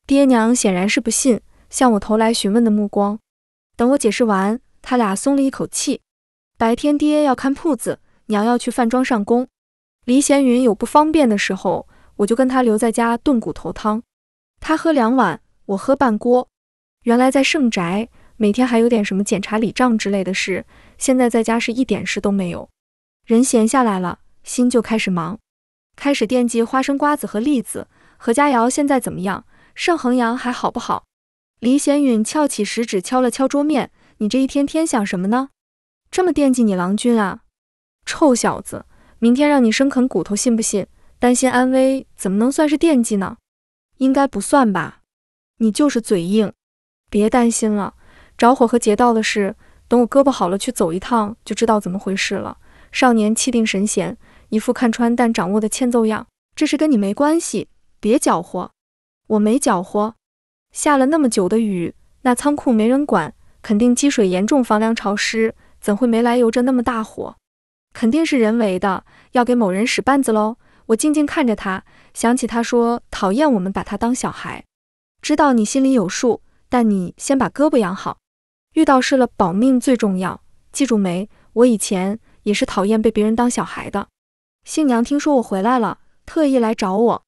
Speaker 1: 爹娘显然是不信，向我投来询问的目光。等我解释完，他俩松了一口气。白天爹要看铺子，娘要去饭庄上工，李贤云有不方便的时候，我就跟他留在家炖骨头汤，他喝两碗，我喝半锅。原来在盛宅，每天还有点什么检查礼账之类的事，现在在家是一点事都没有，人闲下来了，心就开始忙。开始惦记花生、瓜子和栗子。何佳瑶现在怎么样？盛恒阳还好不好？李显允翘起食指敲了敲桌面：“你这一天天想什么呢？这么惦记你郎君啊？臭小子，明天让你生啃骨头，信不信？担心安危怎么能算是惦记呢？应该不算吧？你就是嘴硬。别担心了，着火和劫道的事，等我胳膊好了去走一趟就知道怎么回事了。”少年气定神闲。一副看穿但掌握的欠揍样，这是跟你没关系，别搅和。我没搅和。下了那么久的雨，那仓库没人管，肯定积水严重，房梁潮湿，怎会没来由着那么大火？肯定是人为的，要给某人使绊子喽。我静静看着他，想起他说讨厌我们把他当小孩，知道你心里有数，但你先把胳膊养好。遇到事了，保命最重要，记住没？我以前也是讨厌被别人当小孩的。新娘听说我回来了，特意来找我。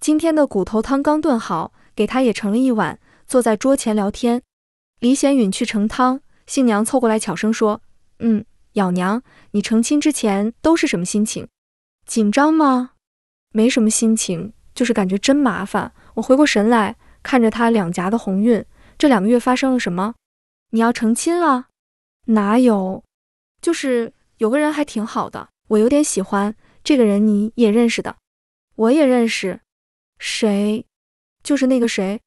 Speaker 1: 今天的骨头汤刚炖好，给她也盛了一碗，坐在桌前聊天。李显允去盛汤，新娘凑过来悄声说：“嗯，咬娘，你成亲之前都是什么心情？紧张吗？没什么心情，就是感觉真麻烦。”我回过神来，看着她两颊的红晕，这两个月发生了什么？你要成亲了？哪有？就是有个人还挺好的，我有点喜欢。这个人你也认识的，我也认识。谁？就是那个谁，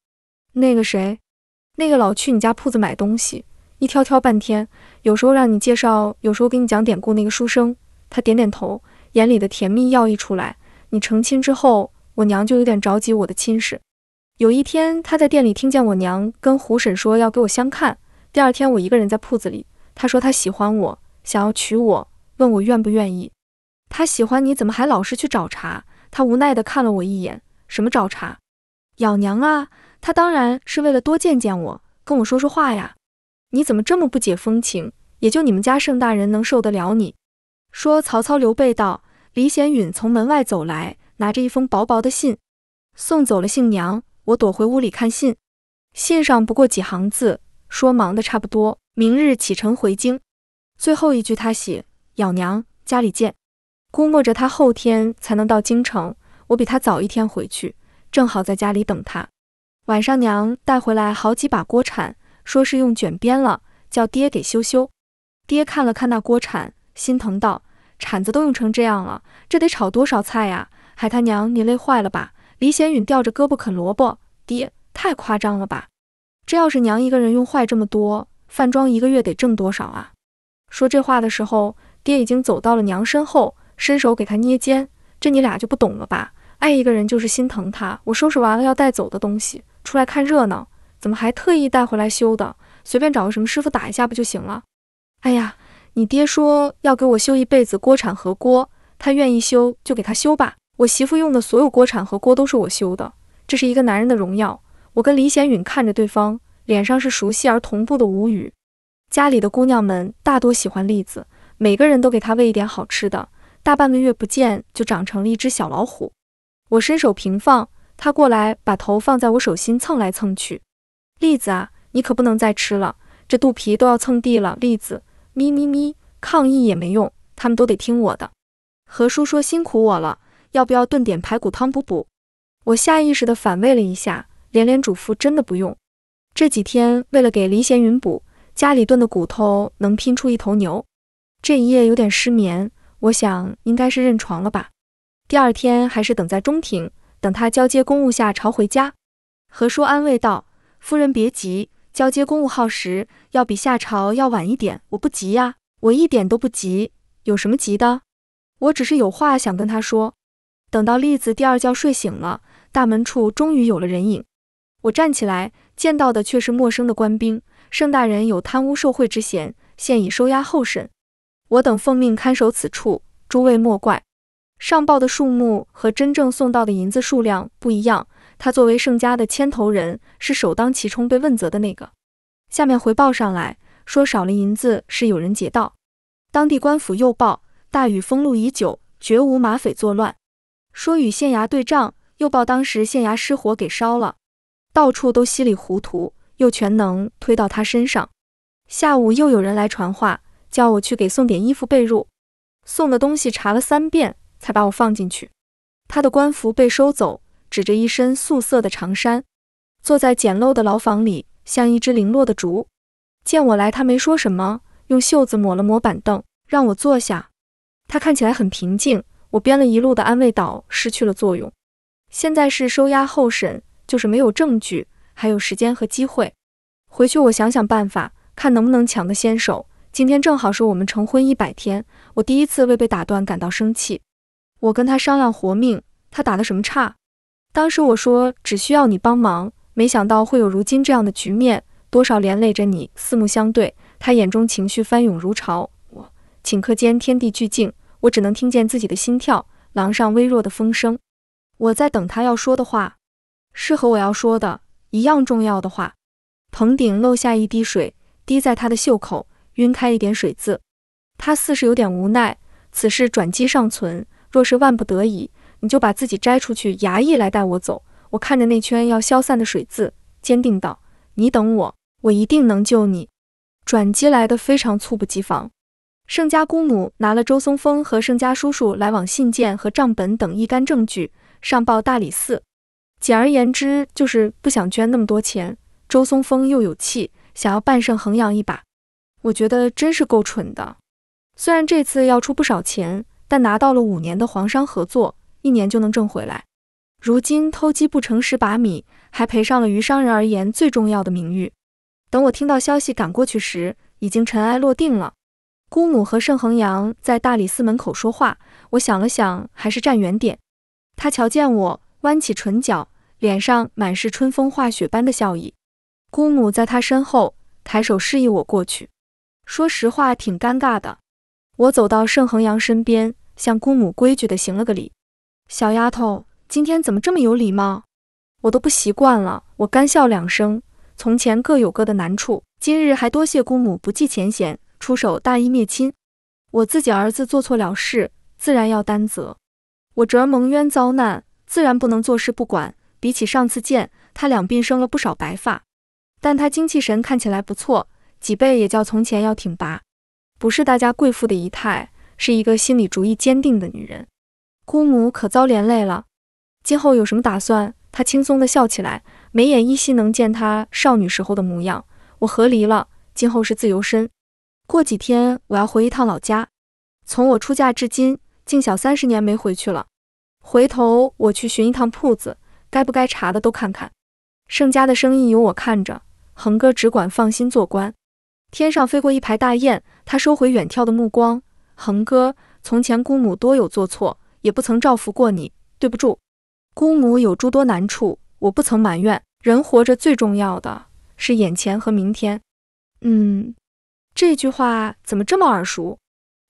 Speaker 1: 那个谁，那个老去你家铺子买东西，一挑挑半天，有时候让你介绍，有时候给你讲典故那个书生。他点点头，眼里的甜蜜要溢出来。你成亲之后，我娘就有点着急我的亲事。有一天，他在店里听见我娘跟胡婶说要给我相看。第二天，我一个人在铺子里，他说他喜欢我，想要娶我，问我愿不愿意。他喜欢你，怎么还老是去找茬？他无奈地看了我一眼。什么找茬？咬娘啊！他当然是为了多见见我，跟我说说话呀。你怎么这么不解风情？也就你们家盛大人能受得了你。说曹操，刘备道。李显允从门外走来，拿着一封薄薄的信，送走了姓娘。我躲回屋里看信。信上不过几行字，说忙得差不多，明日启程回京。最后一句他写：咬娘，家里见。估摸着他后天才能到京城，我比他早一天回去，正好在家里等他。晚上娘带回来好几把锅铲，说是用卷边了，叫爹给修修。爹看了看那锅铲，心疼道：“铲子都用成这样了，这得炒多少菜呀？还他娘你累坏了吧？”李显允吊着胳膊啃萝卜，爹太夸张了吧？这要是娘一个人用坏这么多，饭庄一个月得挣多少啊？说这话的时候，爹已经走到了娘身后。伸手给他捏肩，这你俩就不懂了吧？爱一个人就是心疼他。我收拾完了要带走的东西，出来看热闹，怎么还特意带回来修的？随便找个什么师傅打一下不就行了？哎呀，你爹说要给我修一辈子锅铲和锅，他愿意修就给他修吧。我媳妇用的所有锅铲和锅都是我修的，这是一个男人的荣耀。我跟李显允看着对方脸上是熟悉而同步的无语。家里的姑娘们大多喜欢栗子，每个人都给她喂一点好吃的。大半个月不见，就长成了一只小老虎。我伸手平放，它过来把头放在我手心蹭来蹭去。栗子啊，你可不能再吃了，这肚皮都要蹭地了。栗子，咪咪咪，抗议也没用，他们都得听我的。何叔说辛苦我了，要不要炖点排骨汤补补？我下意识的反胃了一下，连连嘱咐真的不用。这几天为了给黎贤云补，家里炖的骨头能拼出一头牛。这一夜有点失眠。我想应该是认床了吧。第二天还是等在中庭，等他交接公务下朝回家。何叔安慰道：“夫人别急，交接公务耗时要比下朝要晚一点，我不急呀，我一点都不急，有什么急的？我只是有话想跟他说。”等到栗子第二觉睡醒了，大门处终于有了人影。我站起来，见到的却是陌生的官兵。盛大人有贪污受贿之嫌，现已收押候审。我等奉命看守此处，诸位莫怪。上报的数目和真正送到的银子数量不一样，他作为盛家的牵头人，是首当其冲被问责的那个。下面回报上来说少了银子是有人劫道，当地官府又报大雨封路已久，绝无马匪作乱。说与县衙对账，又报当时县衙失火给烧了，到处都稀里糊涂，又全能推到他身上。下午又有人来传话。叫我去给送点衣服被褥，送的东西查了三遍才把我放进去。他的官服被收走，指着一身素色的长衫，坐在简陋的牢房里，像一只零落的竹。见我来，他没说什么，用袖子抹了抹板凳，让我坐下。他看起来很平静。我编了一路的安慰岛失去了作用。现在是收押候审，就是没有证据，还有时间和机会。回去我想想办法，看能不能抢个先手。今天正好是我们成婚一百天，我第一次为被打断感到生气。我跟他商量活命，他打的什么岔？当时我说只需要你帮忙，没想到会有如今这样的局面，多少连累着你。四目相对，他眼中情绪翻涌如潮。我顷刻间天地俱静，我只能听见自己的心跳，廊上微弱的风声。我在等他要说的话，是和我要说的一样重要的话。棚顶漏下一滴水，滴在他的袖口。晕开一点水渍，他似是有点无奈。此事转机尚存，若是万不得已，你就把自己摘出去，衙役来带我走。我看着那圈要消散的水渍，坚定道：“你等我，我一定能救你。”转机来的非常猝不及防。盛家姑母拿了周松峰和盛家叔叔来往信件和账本等一干证据，上报大理寺。简而言之，就是不想捐那么多钱。周松峰又有气，想要半盛衡阳一把。我觉得真是够蠢的。虽然这次要出不少钱，但拿到了五年的皇商合作，一年就能挣回来。如今偷鸡不成蚀把米，还赔上了于商人而言最重要的名誉。等我听到消息赶过去时，已经尘埃落定了。姑母和盛恒阳在大理寺门口说话，我想了想，还是站远点。他瞧见我，弯起唇角，脸上满是春风化雪般的笑意。姑母在他身后抬手示意我过去。说实话，挺尴尬的。我走到盛恒阳身边，向姑母规矩地行了个礼。小丫头，今天怎么这么有礼貌？我都不习惯了。我干笑两声。从前各有各的难处，今日还多谢姑母不计前嫌，出手大义灭亲。我自己儿子做错了事，自然要担责。我侄儿蒙冤遭难，自然不能坐视不管。比起上次见，他两鬓生了不少白发，但他精气神看起来不错。脊背也叫从前要挺拔，不是大家贵妇的仪态，是一个心理主意坚定的女人。姑母可遭连累了，今后有什么打算？她轻松地笑起来，眉眼依稀能见她少女时候的模样。我和离了，今后是自由身。过几天我要回一趟老家，从我出嫁至今，竟小三十年没回去了。回头我去寻一趟铺子，该不该查的都看看。盛家的生意由我看着，恒哥只管放心做官。天上飞过一排大雁，他收回远眺的目光。恒哥，从前姑母多有做错，也不曾造福过你，对不住。姑母有诸多难处，我不曾埋怨。人活着最重要的是眼前和明天。嗯，这句话怎么这么耳熟？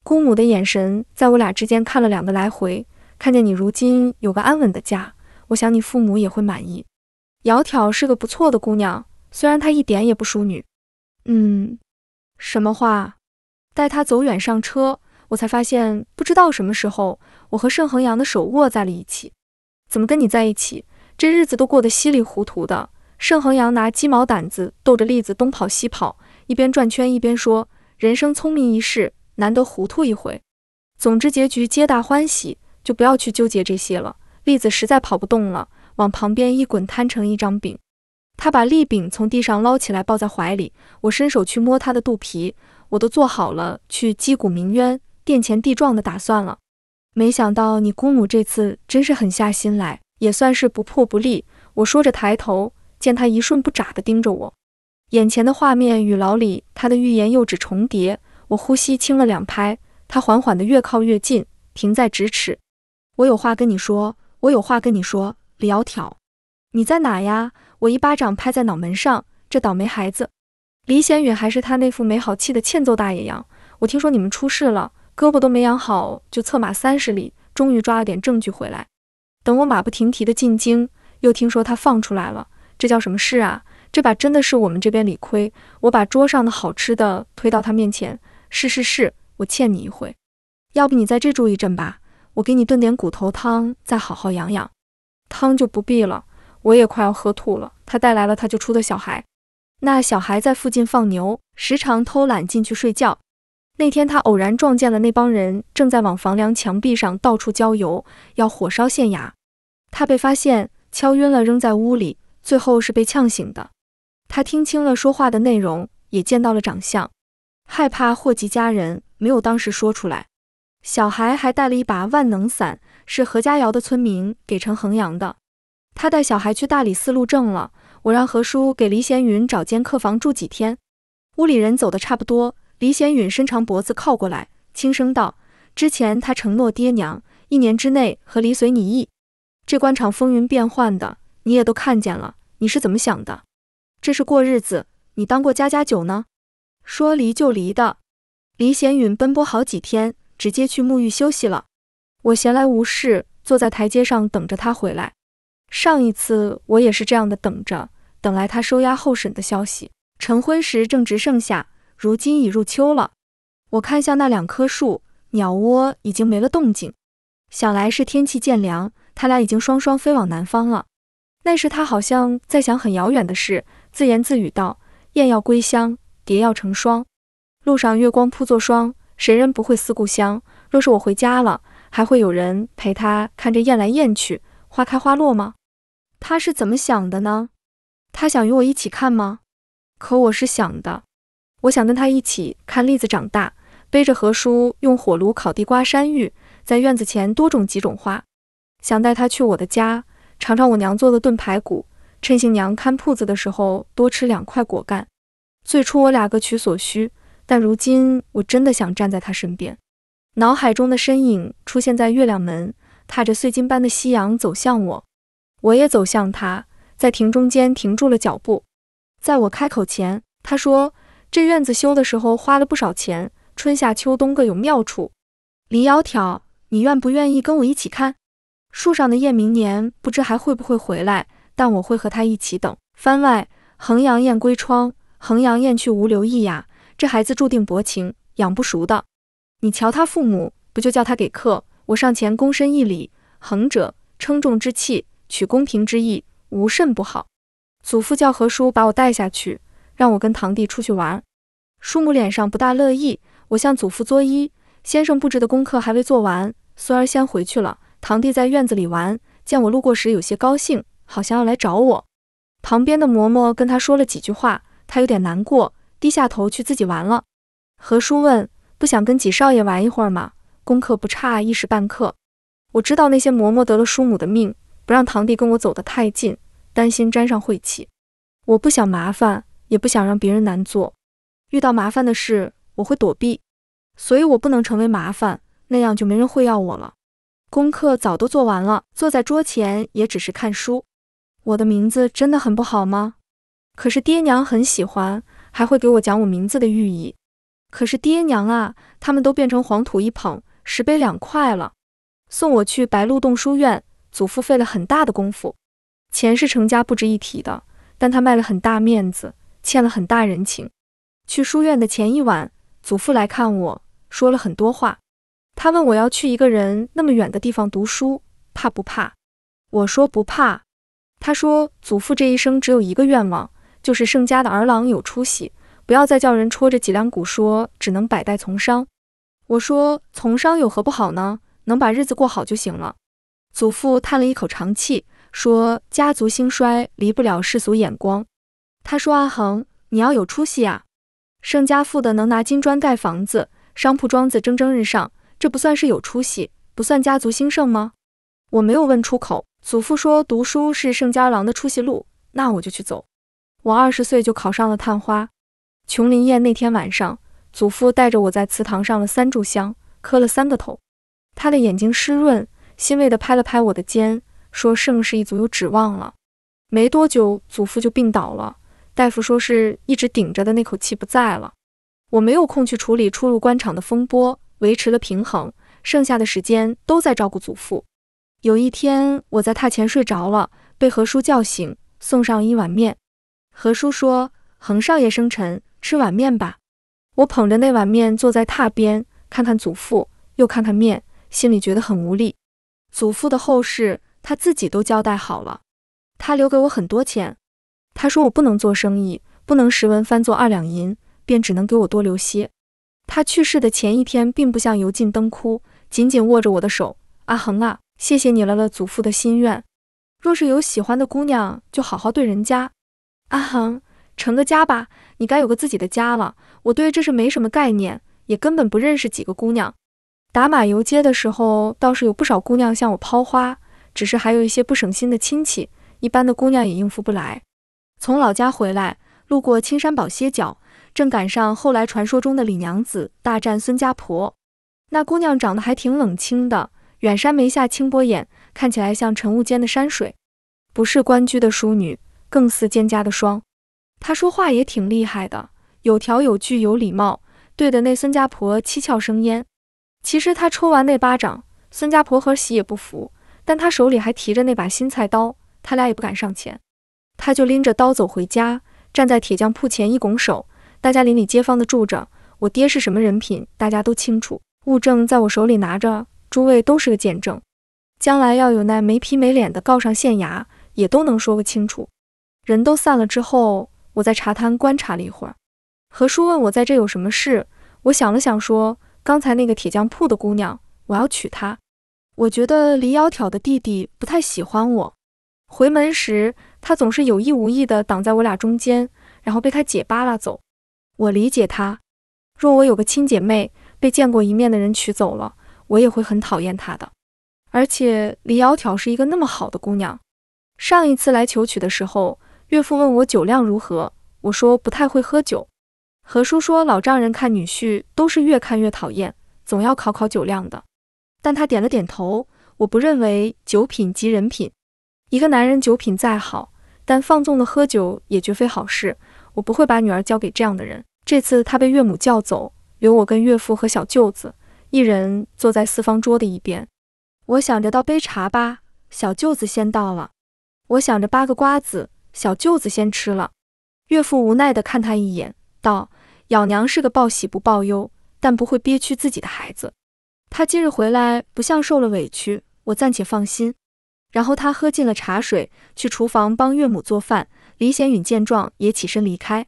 Speaker 1: 姑母的眼神在我俩之间看了两个来回，看见你如今有个安稳的家，我想你父母也会满意。窈窕是个不错的姑娘，虽然她一点也不淑女。嗯。什么话？待他走远上车，我才发现，不知道什么时候，我和盛恒阳的手握在了一起。怎么跟你在一起？这日子都过得稀里糊涂的。盛恒阳拿鸡毛掸子逗着栗子东跑西跑，一边转圈一边说：“人生聪明一世，难得糊涂一回。总之，结局皆大欢喜，就不要去纠结这些了。”栗子实在跑不动了，往旁边一滚，摊成一张饼。他把栗饼从地上捞起来，抱在怀里。我伸手去摸他的肚皮，我都做好了去击鼓鸣冤、殿前地状的打算了。没想到你姑母这次真是狠下心来，也算是不破不立。我说着抬头，见他一瞬不眨地盯着我，眼前的画面与老李他的欲言又止重叠，我呼吸轻了两拍。他缓缓地越靠越近，停在咫尺。我有话跟你说，我有话跟你说，李窈窕，你在哪呀？我一巴掌拍在脑门上，这倒霉孩子，李显远还是他那副没好气的欠揍大爷样。我听说你们出事了，胳膊都没养好就策马三十里，终于抓了点证据回来。等我马不停蹄的进京，又听说他放出来了，这叫什么事啊？这把真的是我们这边理亏。我把桌上的好吃的推到他面前，是是是，我欠你一回。要不你在这住一阵吧，我给你炖点骨头汤，再好好养养。汤就不必了。我也快要喝吐了。他带来了他就出的小孩，那小孩在附近放牛，时常偷懒进去睡觉。那天他偶然撞见了那帮人正在往房梁墙壁上到处浇油，要火烧县衙。他被发现，敲晕了，扔在屋里，最后是被呛醒的。他听清了说话的内容，也见到了长相，害怕祸及家人，没有当时说出来。小孩还带了一把万能伞，是何家窑的村民给程恒阳的。他带小孩去大理寺路政了，我让何叔给黎贤云找间客房住几天。屋里人走的差不多，黎贤云伸长脖子靠过来，轻声道：“之前他承诺爹娘，一年之内和黎随你意。这官场风云变幻的，你也都看见了，你是怎么想的？这是过日子，你当过家家酒呢？说离就离的。”黎贤云奔波好几天，直接去沐浴休息了。我闲来无事，坐在台阶上等着他回来。上一次我也是这样的，等着等来他收押候审的消息。晨昏时正值盛夏，如今已入秋了。我看向那两棵树，鸟窝已经没了动静，想来是天气渐凉，他俩已经双双飞往南方了。那时他好像在想很遥远的事，自言自语道：“燕要归乡，蝶要成双。路上月光铺作霜，谁人不会思故乡？若是我回家了，还会有人陪他看着燕来燕去。”花开花落吗？他是怎么想的呢？他想与我一起看吗？可我是想的，我想跟他一起看栗子长大，背着何叔用火炉烤地瓜山芋，在院子前多种几种花，想带他去我的家，尝尝我娘做的炖排骨，趁新娘看铺子的时候多吃两块果干。最初我俩各取所需，但如今我真的想站在他身边。脑海中的身影出现在月亮门。踏着碎金般的夕阳走向我，我也走向他，在亭中间停住了脚步。在我开口前，他说：“这院子修的时候花了不少钱，春夏秋冬各有妙处。林窈窕，你愿不愿意跟我一起看树上的燕？明年不知还会不会回来，但我会和他一起等。”番外：衡阳雁归窗，衡阳雁去无留意呀。这孩子注定薄情，养不熟的。你瞧他父母，不就叫他给客？我上前躬身一礼，横者称重之气，取公平之意，无甚不好。祖父叫何叔把我带下去，让我跟堂弟出去玩。叔母脸上不大乐意。我向祖父作揖。先生布置的功课还未做完，孙儿先回去了。堂弟在院子里玩，见我路过时有些高兴，好像要来找我。旁边的嬷嬷跟他说了几句话，他有点难过，低下头去自己玩了。何叔问：“不想跟几少爷玩一会儿吗？”功课不差一时半刻，我知道那些嬷嬷得了叔母的命，不让堂弟跟我走得太近，担心沾上晦气。我不想麻烦，也不想让别人难做。遇到麻烦的事，我会躲避，所以我不能成为麻烦，那样就没人会要我了。功课早都做完了，坐在桌前也只是看书。我的名字真的很不好吗？可是爹娘很喜欢，还会给我讲我名字的寓意。可是爹娘啊，他们都变成黄土一捧。石碑两块了，送我去白鹿洞书院。祖父费了很大的功夫，钱是程家不值一提的，但他卖了很大面子，欠了很大人情。去书院的前一晚，祖父来看我，说了很多话。他问我要去一个人那么远的地方读书，怕不怕？我说不怕。他说，祖父这一生只有一个愿望，就是盛家的儿郎有出息，不要再叫人戳着脊梁骨说只能百代从商。我说：“从商有何不好呢？能把日子过好就行了。”祖父叹了一口长气，说：“家族兴衰离不了世俗眼光。”他说：“阿恒，你要有出息啊！盛家富的能拿金砖盖房子，商铺庄子蒸蒸日上，这不算是有出息，不算家族兴盛吗？”我没有问出口。祖父说：“读书是盛家郎的出息路，那我就去走。”我二十岁就考上了探花。琼林宴那天晚上。祖父带着我在祠堂上了三炷香，磕了三个头。他的眼睛湿润，欣慰地拍了拍我的肩，说：“盛世一族有指望了。”没多久，祖父就病倒了。大夫说是一直顶着的那口气不在了。我没有空去处理出入官场的风波，维持了平衡，剩下的时间都在照顾祖父。有一天，我在榻前睡着了，被何叔叫醒，送上一碗面。何叔说：“恒少爷生辰，吃碗面吧。”我捧着那碗面，坐在榻边，看看祖父，又看看面，心里觉得很无力。祖父的后事，他自己都交代好了，他留给我很多钱。他说我不能做生意，不能十文翻做二两银，便只能给我多留些。他去世的前一天，并不像油尽灯枯，紧紧握着我的手：“阿恒啊，谢谢你了了祖父的心愿。若是有喜欢的姑娘，就好好对人家。”阿恒。成个家吧，你该有个自己的家了。我对这是没什么概念，也根本不认识几个姑娘。打马游街的时候，倒是有不少姑娘向我抛花，只是还有一些不省心的亲戚，一般的姑娘也应付不来。从老家回来，路过青山堡歇脚，正赶上后来传说中的李娘子大战孙家婆。那姑娘长得还挺冷清的，远山眉下清波眼，看起来像晨雾间的山水，不是官居的淑女，更似蒹葭的霜。他说话也挺厉害的，有条有据，有礼貌，对的那孙家婆七窍生烟。其实他抽完那巴掌，孙家婆和喜也不服，但他手里还提着那把新菜刀，他俩也不敢上前。他就拎着刀走回家，站在铁匠铺前一拱手，大家邻里街坊的住着，我爹是什么人品，大家都清楚。物证在我手里拿着，诸位都是个见证，将来要有那没皮没脸的告上县衙，也都能说个清楚。人都散了之后。我在茶摊观察了一会儿，何叔问我在这有什么事。我想了想，说：“刚才那个铁匠铺的姑娘，我要娶她。我觉得李窈窕的弟弟不太喜欢我。回门时，他总是有意无意地挡在我俩中间，然后被他姐扒拉走。我理解他。若我有个亲姐妹被见过一面的人娶走了，我也会很讨厌他的。而且李窈窕是一个那么好的姑娘，上一次来求娶的时候。”岳父问我酒量如何，我说不太会喝酒。何叔说老丈人看女婿都是越看越讨厌，总要考考酒量的。但他点了点头。我不认为酒品即人品，一个男人酒品再好，但放纵的喝酒也绝非好事。我不会把女儿交给这样的人。这次他被岳母叫走，留我跟岳父和小舅子一人坐在四方桌的一边。我想着倒杯茶吧，小舅子先到了。我想着扒个瓜子。小舅子先吃了，岳父无奈地看他一眼，道：“幺娘是个报喜不报忧，但不会憋屈自己的孩子。他今日回来不像受了委屈，我暂且放心。”然后他喝尽了茶水，去厨房帮岳母做饭。李显允见状也起身离开。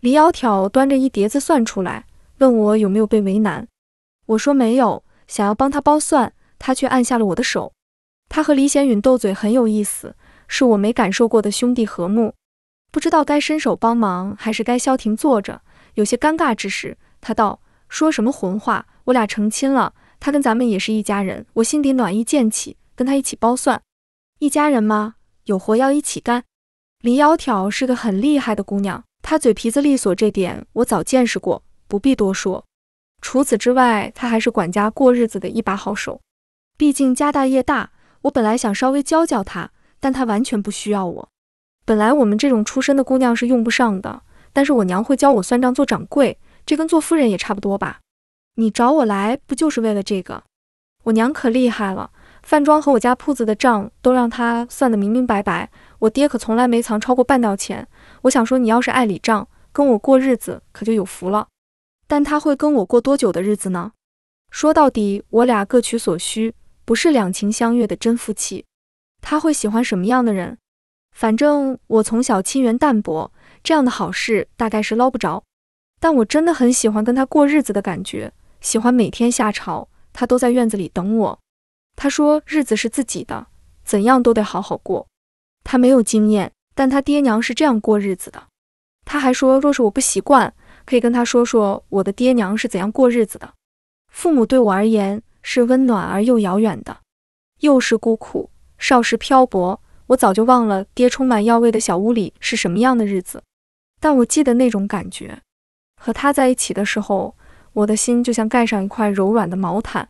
Speaker 1: 李窈窕端着一碟子蒜出来，问我有没有被为难。我说没有，想要帮他剥蒜，他却按下了我的手。他和李显允斗嘴很有意思。是我没感受过的兄弟和睦，不知道该伸手帮忙还是该消停坐着，有些尴尬之时，他道：“说什么混话？我俩成亲了，他跟咱们也是一家人。”我心底暖意渐起，跟他一起剥蒜。一家人嘛，有活要一起干。李窈窕是个很厉害的姑娘，她嘴皮子利索，这点我早见识过，不必多说。除此之外，她还是管家过日子的一把好手，毕竟家大业大。我本来想稍微教教她。但他完全不需要我。本来我们这种出身的姑娘是用不上的，但是我娘会教我算账、做掌柜，这跟做夫人也差不多吧。你找我来不就是为了这个？我娘可厉害了，饭庄和我家铺子的账都让她算得明明白白。我爹可从来没藏超过半吊钱。我想说，你要是爱理账，跟我过日子可就有福了。但他会跟我过多久的日子呢？说到底，我俩各取所需，不是两情相悦的真夫妻。他会喜欢什么样的人？反正我从小亲缘淡薄，这样的好事大概是捞不着。但我真的很喜欢跟他过日子的感觉，喜欢每天下朝，他都在院子里等我。他说：“日子是自己的，怎样都得好好过。”他没有经验，但他爹娘是这样过日子的。他还说：“若是我不习惯，可以跟他说说我的爹娘是怎样过日子的。”父母对我而言是温暖而又遥远的，又是孤苦。少时漂泊，我早就忘了爹充满药味的小屋里是什么样的日子，但我记得那种感觉。和他在一起的时候，我的心就像盖上一块柔软的毛毯。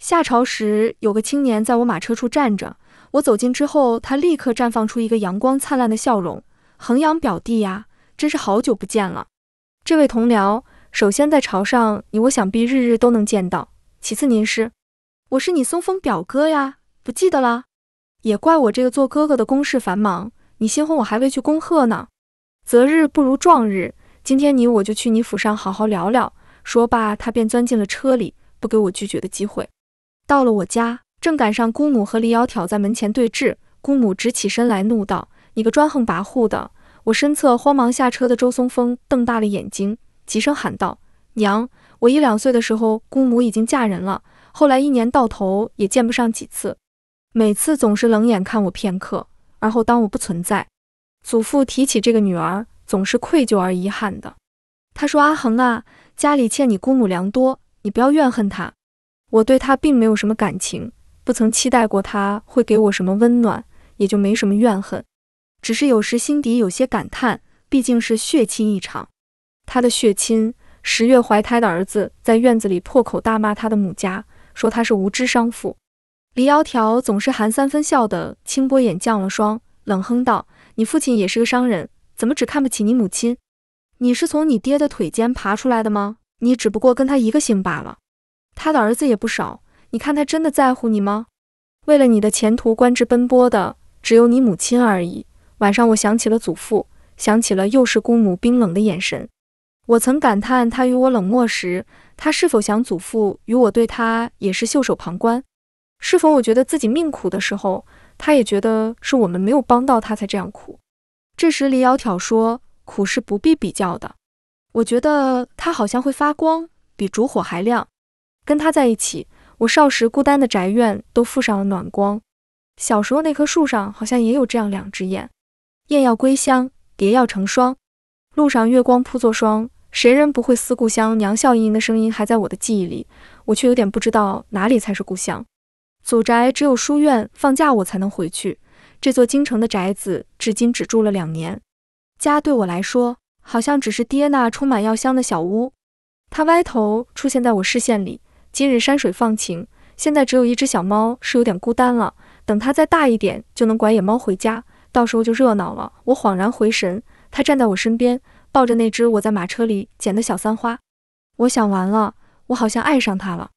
Speaker 1: 下朝时，有个青年在我马车处站着，我走近之后，他立刻绽放出一个阳光灿烂的笑容。衡阳表弟呀，真是好久不见了。这位同僚，首先在朝上，你我想必日日都能见到。其次您是，我是你松风表哥呀，不记得啦。也怪我这个做哥哥的公事繁忙，你新婚我还未去恭贺呢。择日不如撞日，今天你我就去你府上好好聊聊。说罢，他便钻进了车里，不给我拒绝的机会。到了我家，正赶上姑母和李瑶挑在门前对峙。姑母直起身来，怒道：“你个专横跋扈的！”我身侧慌忙下车的周松峰瞪大了眼睛，急声喊道：“娘，我一两岁的时候，姑母已经嫁人了，后来一年到头也见不上几次。”每次总是冷眼看我片刻，而后当我不存在。祖父提起这个女儿，总是愧疚而遗憾的。他说：“阿恒啊，家里欠你姑母良多，你不要怨恨她。”我对她并没有什么感情，不曾期待过她会给我什么温暖，也就没什么怨恨。只是有时心底有些感叹，毕竟是血亲一场。他的血亲十月怀胎的儿子，在院子里破口大骂他的母家，说他是无知商妇。李窈窕总是含三分笑的，清波眼降了霜，冷哼道：“你父亲也是个商人，怎么只看不起你母亲？你是从你爹的腿间爬出来的吗？你只不过跟他一个姓罢了。他的儿子也不少，你看他真的在乎你吗？为了你的前途官职奔波的只有你母亲而已。”晚上，我想起了祖父，想起了幼时姑母冰冷的眼神。我曾感叹他与我冷漠时，他是否想祖父与我对他也是袖手旁观？是否我觉得自己命苦的时候，他也觉得是我们没有帮到他才这样苦？这时李窈窕说：“苦是不必比较的。”我觉得它好像会发光，比烛火还亮。跟他在一起，我少时孤单的宅院都附上了暖光。小时候那棵树上好像也有这样两只雁，雁要归乡，蝶要成双。路上月光铺作霜，谁人不会思故乡？娘笑盈盈的声音还在我的记忆里，我却有点不知道哪里才是故乡。祖宅只有书院放假我才能回去。这座京城的宅子，至今只住了两年。家对我来说，好像只是爹那充满药香的小屋。他歪头出现在我视线里。今日山水放晴，现在只有一只小猫，是有点孤单了。等它再大一点，就能拐野猫回家，到时候就热闹了。我恍然回神，他站在我身边，抱着那只我在马车里捡的小三花。我想完了，我好像爱上他了。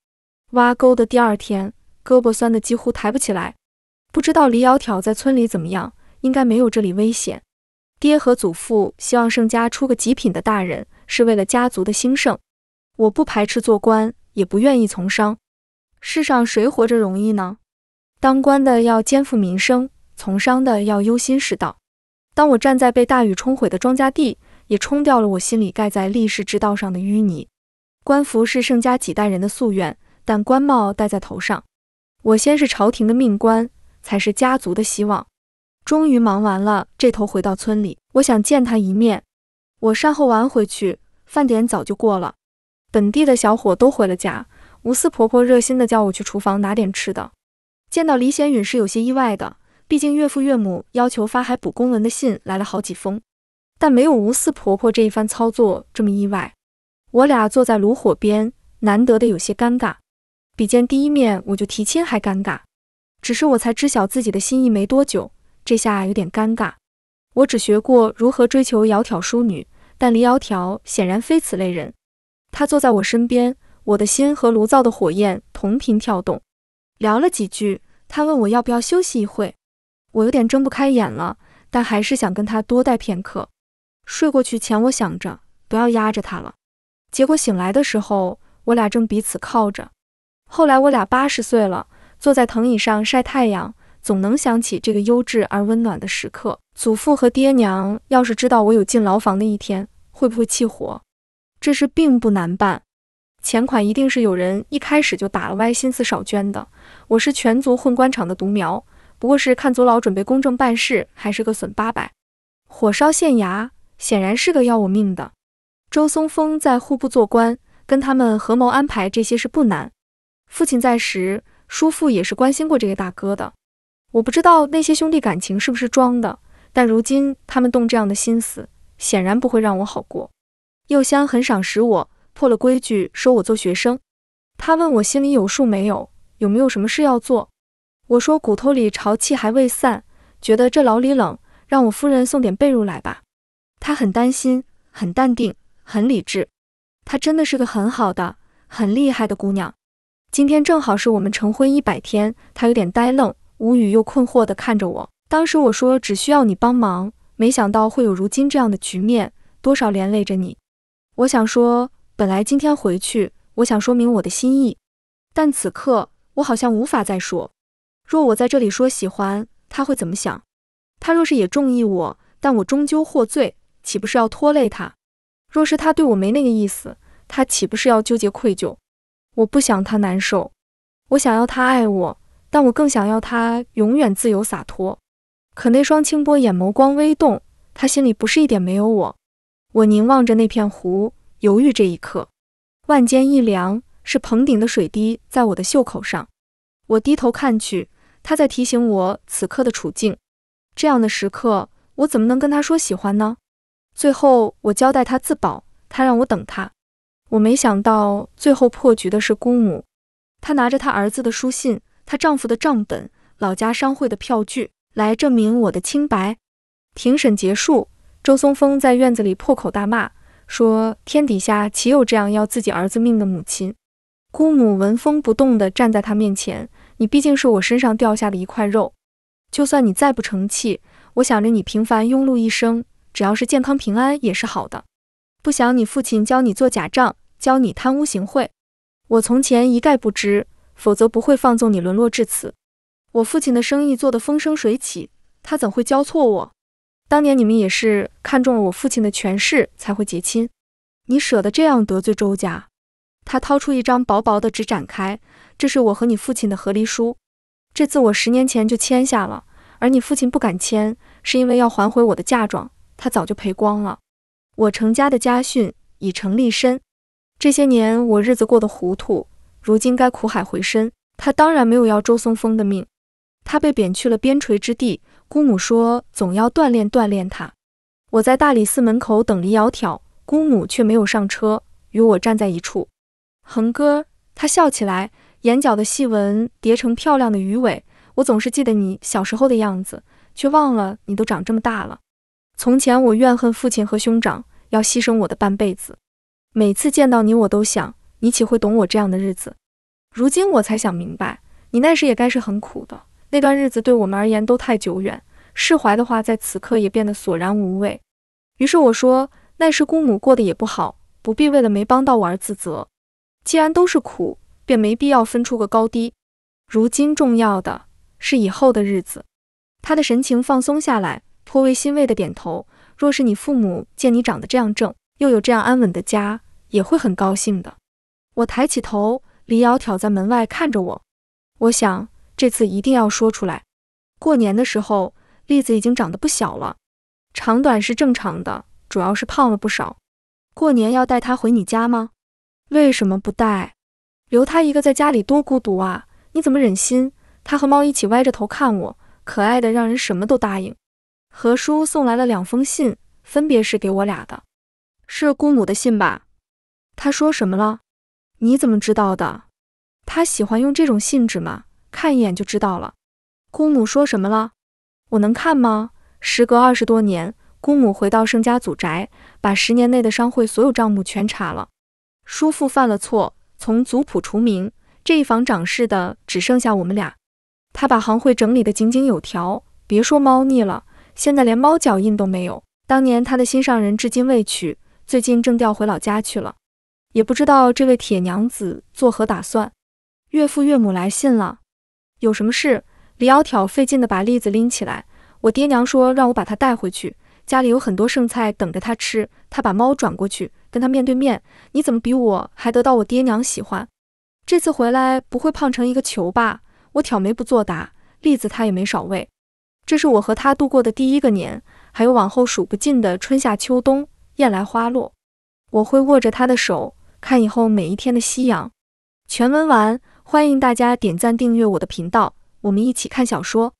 Speaker 1: 挖沟的第二天。胳膊酸得几乎抬不起来，不知道李窈窕在村里怎么样，应该没有这里危险。爹和祖父希望盛家出个极品的大人，是为了家族的兴盛。我不排斥做官，也不愿意从商。世上谁活着容易呢？当官的要肩负民生，从商的要忧心世道。当我站在被大雨冲毁的庄稼地，也冲掉了我心里盖在立世之道上的淤泥。官服是盛家几代人的夙愿，但官帽戴在头上。我先是朝廷的命官，才是家族的希望。终于忙完了，这头回到村里，我想见他一面。我善后完回去，饭点早就过了，本地的小伙都回了家。吴四婆婆热心的叫我去厨房拿点吃的。见到李显允是有些意外的，毕竟岳父岳母要求发海捕公文的信来了好几封，但没有吴四婆婆这一番操作这么意外。我俩坐在炉火边，难得的有些尴尬。比见第一面我就提亲还尴尬，只是我才知晓自己的心意没多久，这下有点尴尬。我只学过如何追求窈窕淑女，但离窈窕显然非此类人。他坐在我身边，我的心和炉灶的火焰同频跳动。聊了几句，他问我要不要休息一会，我有点睁不开眼了，但还是想跟他多待片刻。睡过去前，我想着不要压着他了。结果醒来的时候，我俩正彼此靠着。后来我俩八十岁了，坐在藤椅上晒太阳，总能想起这个优质而温暖的时刻。祖父和爹娘要是知道我有进牢房的一天，会不会气火？这事并不难办，钱款一定是有人一开始就打了歪心思少捐的。我是全族混官场的独苗，不过是看祖老准备公正办事，还是个损八百。火烧县衙显然是个要我命的。周松峰在户部做官，跟他们合谋安排这些事不难。父亲在时，叔父也是关心过这个大哥的。我不知道那些兄弟感情是不是装的，但如今他们动这样的心思，显然不会让我好过。又香很赏识我，破了规矩收我做学生。他问我心里有数没有，有没有什么事要做。我说骨头里潮气还未散，觉得这牢里冷，让我夫人送点被褥来吧。他很担心，很淡定，很理智。她真的是个很好的、很厉害的姑娘。今天正好是我们成婚一百天，他有点呆愣，无语又困惑地看着我。当时我说只需要你帮忙，没想到会有如今这样的局面，多少连累着你。我想说，本来今天回去，我想说明我的心意，但此刻我好像无法再说。若我在这里说喜欢，他会怎么想？他若是也中意我，但我终究获罪，岂不是要拖累他？若是他对我没那个意思，他岂不是要纠结愧疚？我不想他难受，我想要他爱我，但我更想要他永远自由洒脱。可那双清波眼眸光微动，他心里不是一点没有我。我凝望着那片湖，犹豫这一刻，腕间一凉，是棚顶的水滴在我的袖口上。我低头看去，他在提醒我此刻的处境。这样的时刻，我怎么能跟他说喜欢呢？最后，我交代他自保，他让我等他。我没想到最后破局的是姑母，她拿着她儿子的书信、她丈夫的账本、老家商会的票据来证明我的清白。庭审结束，周松峰在院子里破口大骂，说天底下岂有这样要自己儿子命的母亲？姑母纹风不动地站在他面前，你毕竟是我身上掉下的一块肉，就算你再不成器，我想着你平凡庸碌一生，只要是健康平安也是好的。不想你父亲教你做假账。教你贪污行贿，我从前一概不知，否则不会放纵你沦落至此。我父亲的生意做得风生水起，他怎会教错我？当年你们也是看中了我父亲的权势才会结亲。你舍得这样得罪周家？他掏出一张薄薄的纸展开，这是我和你父亲的和离书。这次我十年前就签下了，而你父亲不敢签，是因为要还回我的嫁妆，他早就赔光了。我成家的家训以诚立身。这些年我日子过得糊涂，如今该苦海回深。他当然没有要周松峰的命，他被贬去了边陲之地。姑母说总要锻炼锻炼他。我在大理寺门口等黎窈窕，姑母却没有上车，与我站在一处。恒哥，他笑起来，眼角的细纹叠成漂亮的鱼尾。我总是记得你小时候的样子，却忘了你都长这么大了。从前我怨恨父亲和兄长，要牺牲我的半辈子。每次见到你，我都想，你岂会懂我这样的日子？如今我才想明白，你那时也该是很苦的。那段日子对我们而言都太久远，释怀的话在此刻也变得索然无味。于是我说，那时姑母过得也不好，不必为了没帮到我而自责。既然都是苦，便没必要分出个高低。如今重要的是以后的日子。他的神情放松下来，颇为欣慰的点头。若是你父母见你长得这样正，又有这样安稳的家，也会很高兴的。我抬起头，李瑶挑在门外看着我。我想这次一定要说出来。过年的时候，栗子已经长得不小了，长短是正常的，主要是胖了不少。过年要带她回你家吗？为什么不带？留她一个在家里多孤独啊！你怎么忍心？她和猫一起歪着头看我，可爱的让人什么都答应。何叔送来了两封信，分别是给我俩的。是姑母的信吧？她说什么了？你怎么知道的？她喜欢用这种信纸吗？看一眼就知道了。姑母说什么了？我能看吗？时隔二十多年，姑母回到盛家祖宅，把十年内的商会所有账目全查了。叔父犯了错，从族谱除名。这一房掌事的只剩下我们俩。他把行会整理得井井有条，别说猫腻了，现在连猫脚印都没有。当年他的心上人至今未娶。最近正调回老家去了，也不知道这位铁娘子作何打算。岳父岳母来信了，有什么事？李窈窕费劲地把栗子拎起来。我爹娘说让我把她带回去，家里有很多剩菜等着她吃。他把猫转过去，跟她面对面。你怎么比我还得到我爹娘喜欢？这次回来不会胖成一个球吧？我挑眉不作答。栗子他也没少喂。这是我和他度过的第一个年，还有往后数不尽的春夏秋冬。夜来花落，我会握着他的手，看以后每一天的夕阳。全文完，欢迎大家点赞订阅我的频道，我们一起看小说。